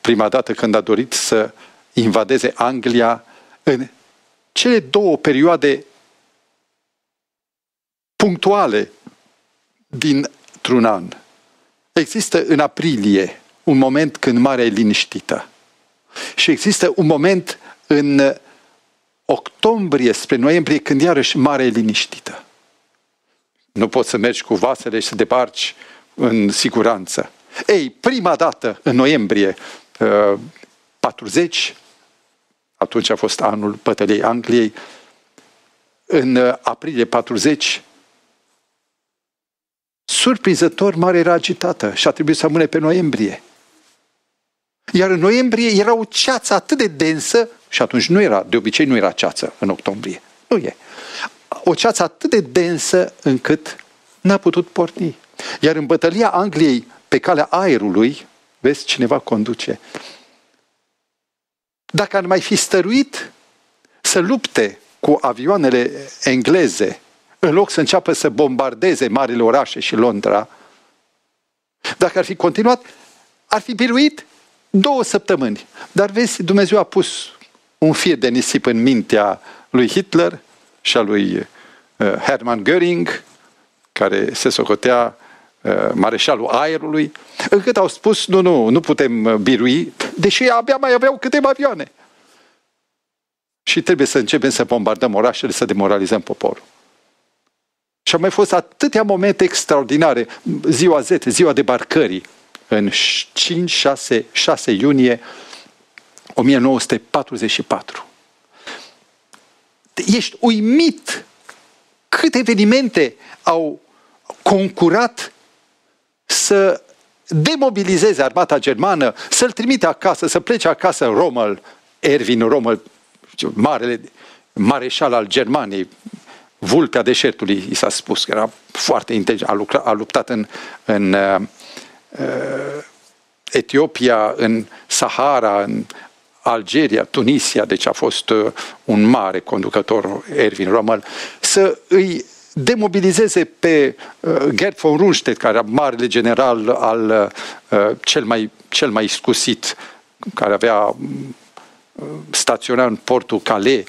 Prima dată când a dorit să invadeze Anglia în cele două perioade punctuale dintr-un an. Există în aprilie un moment când marea e liniștită. Și există un moment în octombrie spre noiembrie, când iarăși mare e liniștită. Nu poți să mergi cu vasele și să debarci în siguranță. Ei, prima dată, în noiembrie 40, uh, atunci a fost anul pătăliei Angliei, în uh, aprilie 40, surprinzător, mare era agitată și a trebuit să amâne pe noiembrie. Iar în noiembrie era o ceață atât de densă și atunci nu era, de obicei nu era ceață în octombrie. Nu e. O ceață atât de densă încât n-a putut porni. Iar în bătălia Angliei pe calea aerului, vezi, cineva conduce. Dacă ar mai fi stăruit să lupte cu avioanele engleze, în loc să înceapă să bombardeze marile orașe și Londra, dacă ar fi continuat, ar fi biruit două săptămâni. Dar vezi, Dumnezeu a pus un fie de nisip în mintea lui Hitler și a lui uh, Hermann Göring, care se socotea uh, mareșalul aerului, încât au spus, nu, nu, nu putem uh, birui, deși abia mai aveau câteva avioane. Și trebuie să începem să bombardăm orașele, să demoralizăm poporul. Și au mai fost atâtea momente extraordinare. Ziua Z, ziua debarcării, în 5, 6, 6 iunie 1944. Ești uimit câte evenimente au concurat să demobilizeze armata germană, să-l trimite acasă, să plece acasă în Rommel, Erwin Rommel, marele mareșal al Germaniei, vulpea deșertului, i s-a spus că era foarte inteligent, a, lucrat, a luptat în, în uh, uh Etiopia, în Sahara, în Algeria, Tunisia, deci a fost uh, un mare conducător Erwin Rommel, să îi demobilizeze pe uh, Gerd von Rundstedt, care era marele general al uh, cel mai, cel mai scusit, care avea staționat în portul Calais,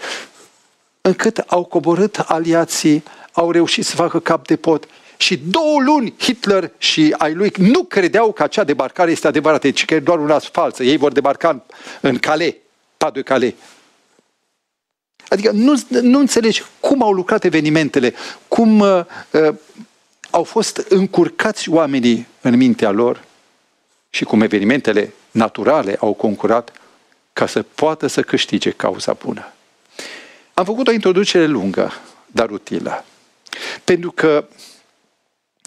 încât au coborât aliații, au reușit să facă cap de pot și două luni Hitler și ai lui nu credeau că acea debarcare este adevărată, ci deci că e doar una falsă. Ei vor debarca în, cale, padul cale. Adică nu, nu înțelegi cum au lucrat evenimentele, cum uh, uh, au fost încurcați oamenii în mintea lor și cum evenimentele naturale au concurat ca să poată să câștige cauza bună. Am făcut o introducere lungă, dar utilă. Pentru că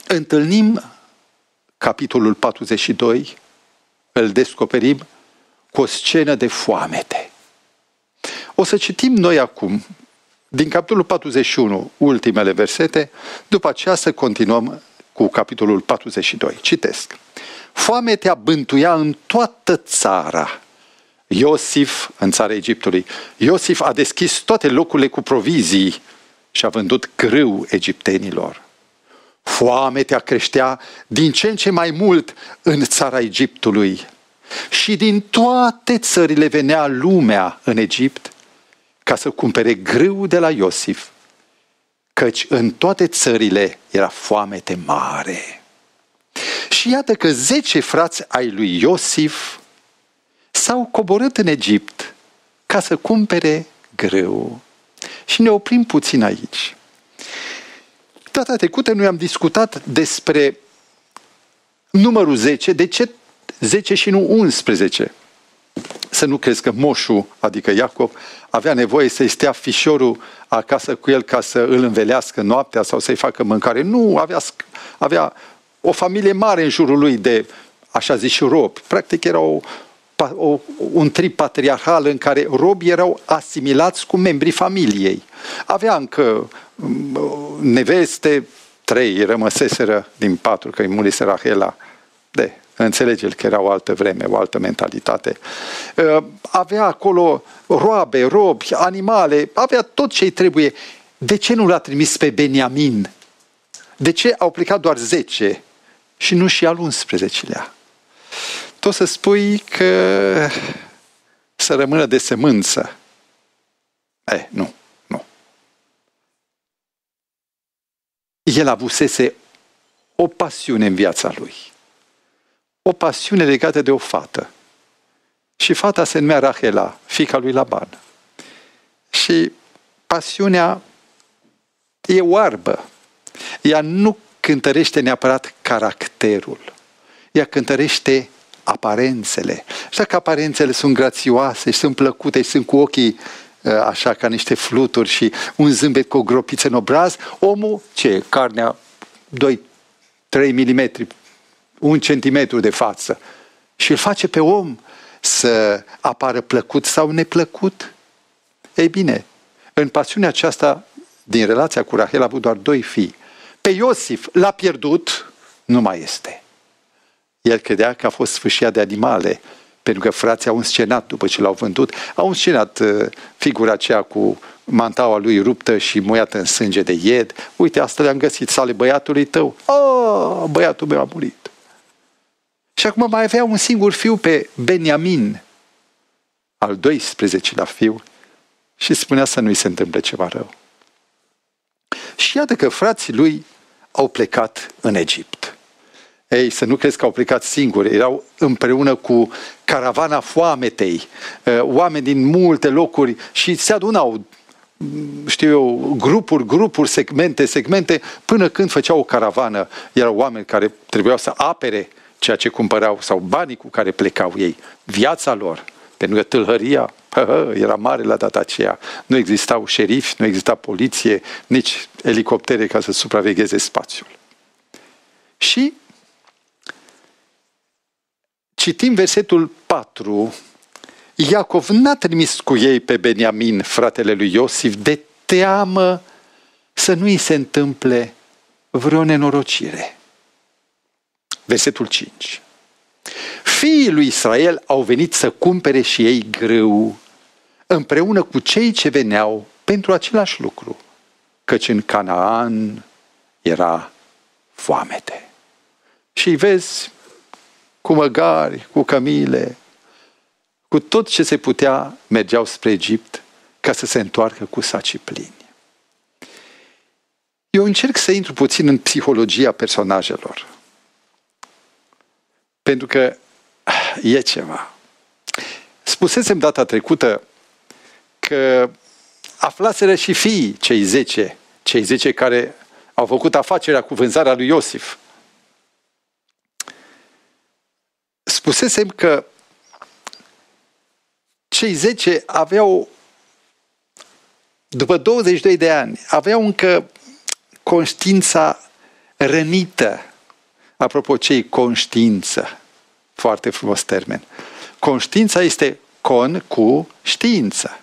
întâlnim capitolul 42, îl descoperim cu o scenă de foamete. O să citim noi acum, din capitolul 41, ultimele versete, după aceea să continuăm cu capitolul 42. Citesc. Foametea bântuia în toată țara. Iosif, în țara Egiptului, Iosif a deschis toate locurile cu provizii și a vândut grâu egiptenilor. Foametea creștea din ce în ce mai mult în țara Egiptului și din toate țările venea lumea în Egipt ca să cumpere grâu de la Iosif, căci în toate țările era foamete mare. Și iată că zece frați ai lui Iosif s-au coborât în Egipt ca să cumpere grâu. Și ne oprim puțin aici. Data da, trecută noi am discutat despre numărul 10, de ce 10 și nu 11? Să nu crezi că moșul, adică Iacob, avea nevoie să-i stea fișorul acasă cu el ca să îl învelească noaptea sau să-i facă mâncare. Nu, avea, avea o familie mare în jurul lui de, așa zis, și robi. Practic era o, o, un trip patriarhal în care robi erau asimilați cu membrii familiei. Avea încă neveste, trei rămăseseră din patru, că îi mulise Rahela. De, înțelege că era o altă vreme, o altă mentalitate. Ă, avea acolo roabe, robi, animale, avea tot ce îi trebuie. De ce nu l-a trimis pe Beniamin? De ce au plecat doar 10 și nu și al 11-lea? tu să spui că să rămână de semânță. E, nu, nu. El avusese o pasiune în viața lui. O pasiune legată de o fată. Și fata se numea Rahela, fica lui Laban. Și pasiunea e oarbă. Ea nu cântărește neapărat caracterul. Ea cântărește aparențele. Și dacă aparențele sunt grațioase și sunt plăcute și sunt cu ochii uh, așa ca niște fluturi și un zâmbet cu o gropiță în obraz, omul, ce, carnea 2-3 mm, un centimetru de față. Și îl face pe om să apară plăcut sau neplăcut. Ei bine, în pasiunea aceasta, din relația cu Rahel, a avut doar doi fii. Pe Iosif l-a pierdut, nu mai este. El credea că a fost sfâșia de animale, pentru că frații au înscenat după ce l-au vândut, au înscenat uh, figura aceea cu mantaua lui ruptă și muiată în sânge de ied. Uite, asta le-am găsit, sale băiatului tău. Oh, băiatul meu a murit. Și acum mai avea un singur fiu pe Beniamin, al 12-lea fiu, și spunea să nu-i se întâmple ceva rău. Și iată că frații lui au plecat în Egipt. Ei, să nu crezi că au plecat singuri, erau împreună cu caravana foametei, eh, oameni din multe locuri și se adunau știu eu, grupuri, grupuri, segmente, segmente, până când făceau o caravană. Erau oameni care trebuiau să apere ceea ce cumpărau sau banii cu care plecau ei, viața lor, pentru că tâlhăria era mare la data aceea. Nu existau șerifi, nu exista poliție, nici elicoptere ca să supravegheze spațiul. Și Citim versetul 4. Iacov n-a trimis cu ei pe Beniamin, fratele lui Iosif, de teamă să nu-i se întâmple vreo nenorocire. Versetul 5. Fiii lui Israel au venit să cumpere și ei grâu împreună cu cei ce veneau pentru același lucru, căci în Canaan era foamete. Și vezi cu măgari, cu cămile, cu tot ce se putea, mergeau spre Egipt ca să se întoarcă cu saci plini. Eu încerc să intru puțin în psihologia personajelor. Pentru că ah, e ceva. Spusesem data trecută că aflaseră și fiii cei zece, cei zece care au făcut afacerea cu vânzarea lui Iosif. Spusesem că cei 10 aveau, după 22 de ani, aveau încă conștiința rănită. Apropo, cei conștiință? Foarte frumos termen. Conștiința este con cu știință.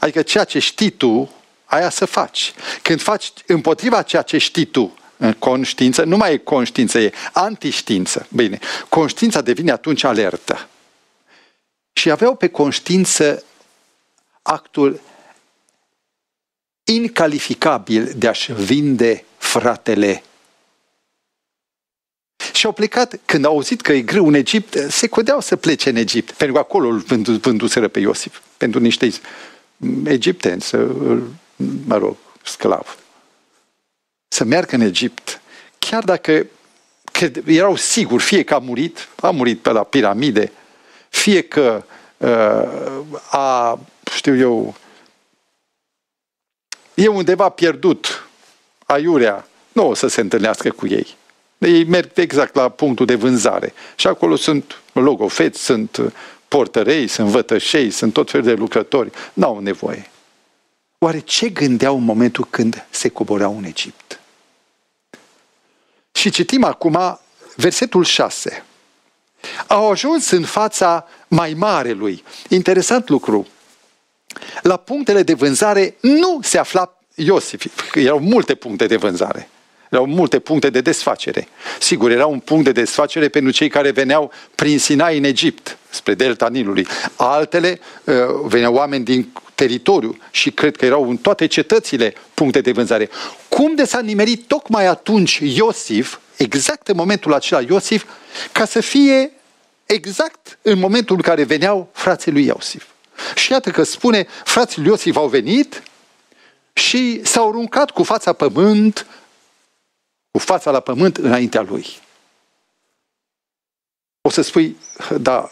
Adică ceea ce știi tu, aia să faci. Când faci împotriva ceea ce știi tu, conștiință, nu mai e conștiință, e antiștiință. Bine, conștiința devine atunci alertă. Și aveau pe conștiință actul incalificabil de a-și vinde fratele. Și au plecat, când au auzit că e greu în Egipt, se codeau să plece în Egipt, pentru că acolo îl vânduseră pe Iosif, pentru niște egipteni, să, mă rog, sclav să meargă în Egipt, chiar dacă că erau siguri, fie că a murit, a murit pe la piramide, fie că uh, a, știu eu, e undeva pierdut aiurea, nu o să se întâlnească cu ei. Ei merg exact la punctul de vânzare. Și acolo sunt logofeți, sunt portărei, sunt vătășei, sunt tot fel de lucrători. N-au nevoie. Oare ce gândeau în momentul când se coborau în Egipt? Și citim acum versetul 6. Au ajuns în fața mai mare lui. Interesant lucru. La punctele de vânzare nu se afla Iosif. Erau multe puncte de vânzare. Erau multe puncte de desfacere. Sigur, era un punct de desfacere pentru cei care veneau prin Sinai în Egipt, spre delta Nilului. Altele uh, veneau oameni din teritoriu și cred că erau în toate cetățile puncte de vânzare. Cum de s-a nimerit tocmai atunci Iosif, exact în momentul acela Iosif, ca să fie exact în momentul în care veneau frații lui Iosif. Și iată că spune, frații lui Iosif au venit și s-au aruncat cu fața pământ, cu fața la pământ înaintea lui. O să spui, da,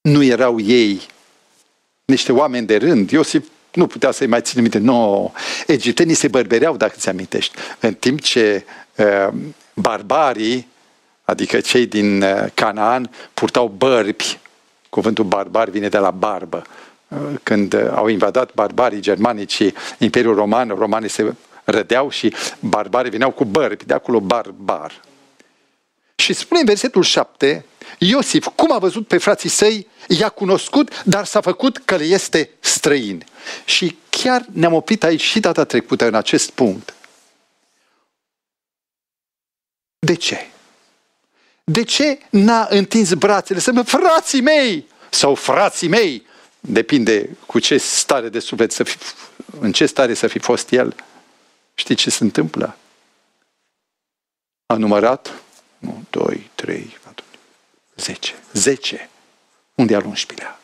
nu erau ei niște oameni de rând, Iosif nu putea să-i mai țină minte. No, egiptenii se bărbereau, dacă ți amintești. În timp ce uh, barbarii, adică cei din uh, Canaan, purtau bărbi. Cuvântul barbar vine de la barbă. Uh, când uh, au invadat barbarii germanici, Imperiul Roman, romanii se rădeau și barbarii veneau cu bărbi, de acolo barbar. Și spune în versetul 7, Iosif, cum a văzut pe frații săi, i-a cunoscut, dar s-a făcut că le este străin. Și chiar ne-am oprit aici și data trecută în acest punct. De ce? De ce n-a întins brațele să mă, frații mei sau frații mei? Depinde cu ce stare de suflet să fi, în ce stare să fi fost el. Știi ce se întâmplă? A numărat nu, 2, 3, 4, 10. 10. Unde e al 11-lea?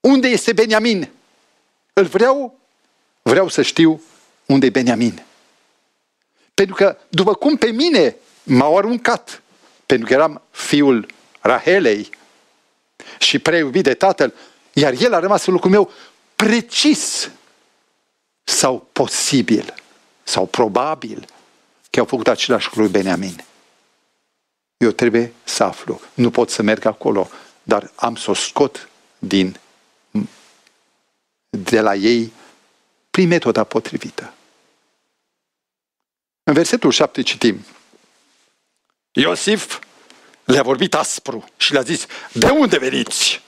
Unde este Beniamin? Îl vreau? Vreau să știu unde e Beniamin. Pentru că, după cum pe mine m-au aruncat, pentru că eram fiul Rahelei și preiubit de tatăl, iar el a rămas în locul meu precis sau posibil sau probabil că au făcut același lucru Beniamin. Eu trebuie să aflu. Nu pot să merg acolo, dar am să o scot din, de la ei prin metoda potrivită. În versetul 7 citim Iosif le-a vorbit aspru și le-a zis, de unde veniți?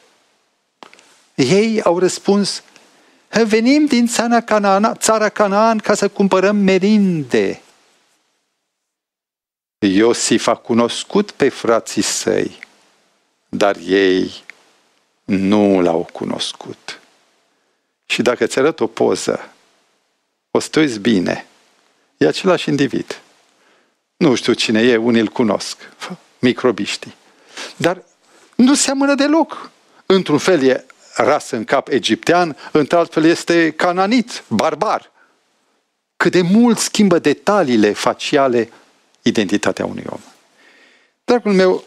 Ei au răspuns, venim din țara Canaan, țara Canaan ca să cumpărăm merinde. Iosif a cunoscut pe frații săi, dar ei nu l-au cunoscut. Și dacă ți arăt o poză, o stăiți bine, e același individ. Nu știu cine e, unii îl cunosc, microbiștii. Dar nu seamănă deloc. Într-un fel e ras în cap egiptean, într-alt fel este cananit, barbar. Cât de mult schimbă detaliile faciale identitatea unui om. Dragul meu,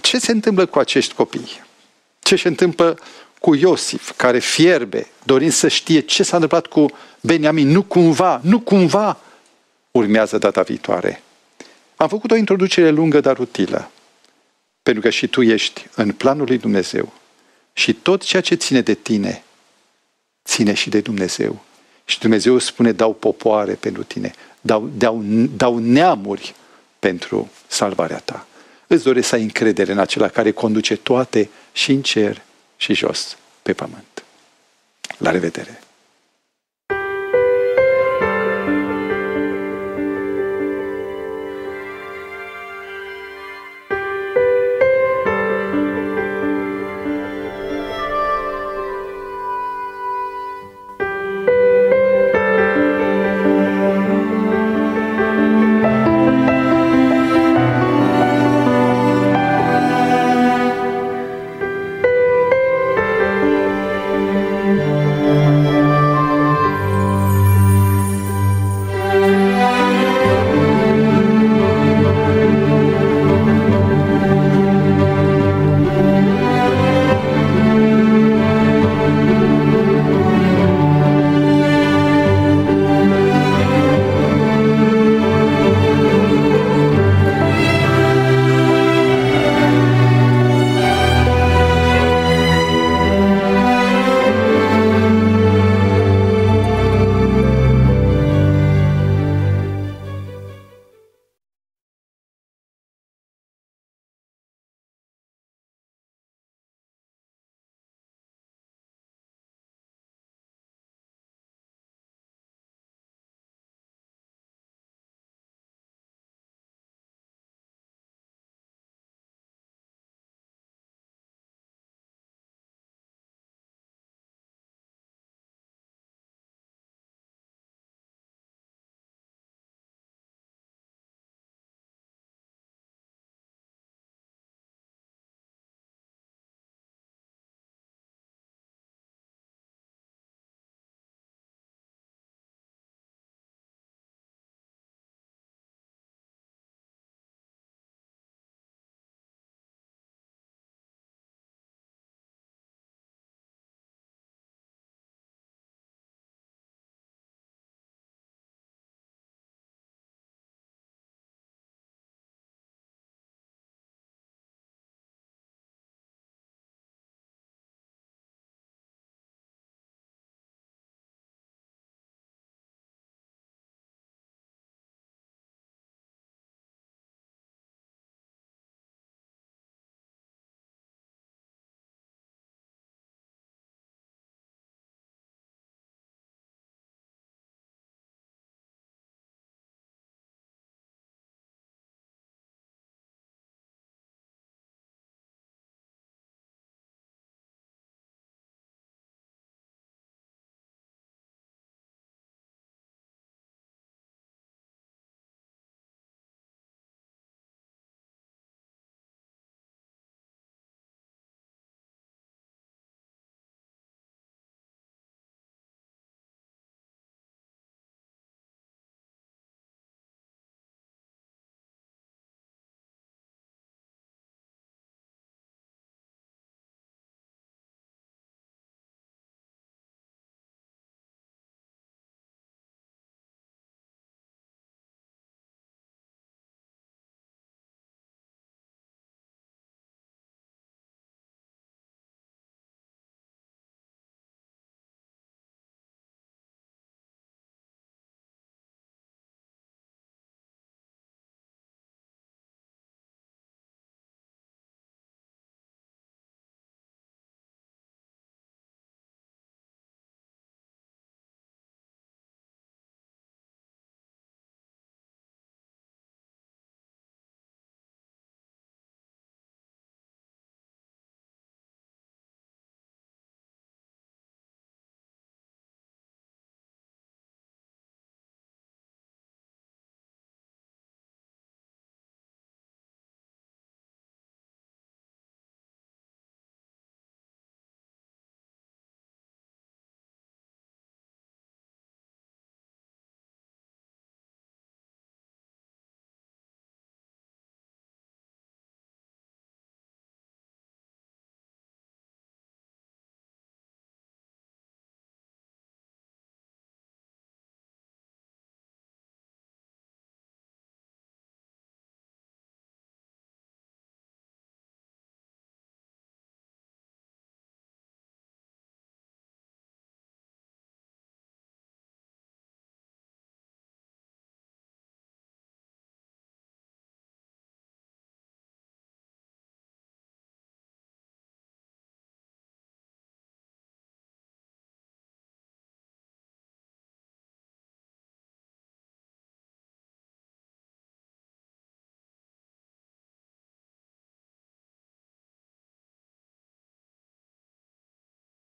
ce se întâmplă cu acești copii? Ce se întâmplă cu Iosif, care fierbe, dorind să știe ce s-a întâmplat cu Beniamin, nu cumva, nu cumva urmează data viitoare. Am făcut o introducere lungă, dar utilă, pentru că și tu ești în planul lui Dumnezeu și tot ceea ce ține de tine, ține și de Dumnezeu. Și Dumnezeu spune, dau popoare pentru tine, dau, dau, dau neamuri pentru salvarea ta. Îți doresc să ai încredere în acela care conduce toate și în cer și jos pe pământ. La revedere!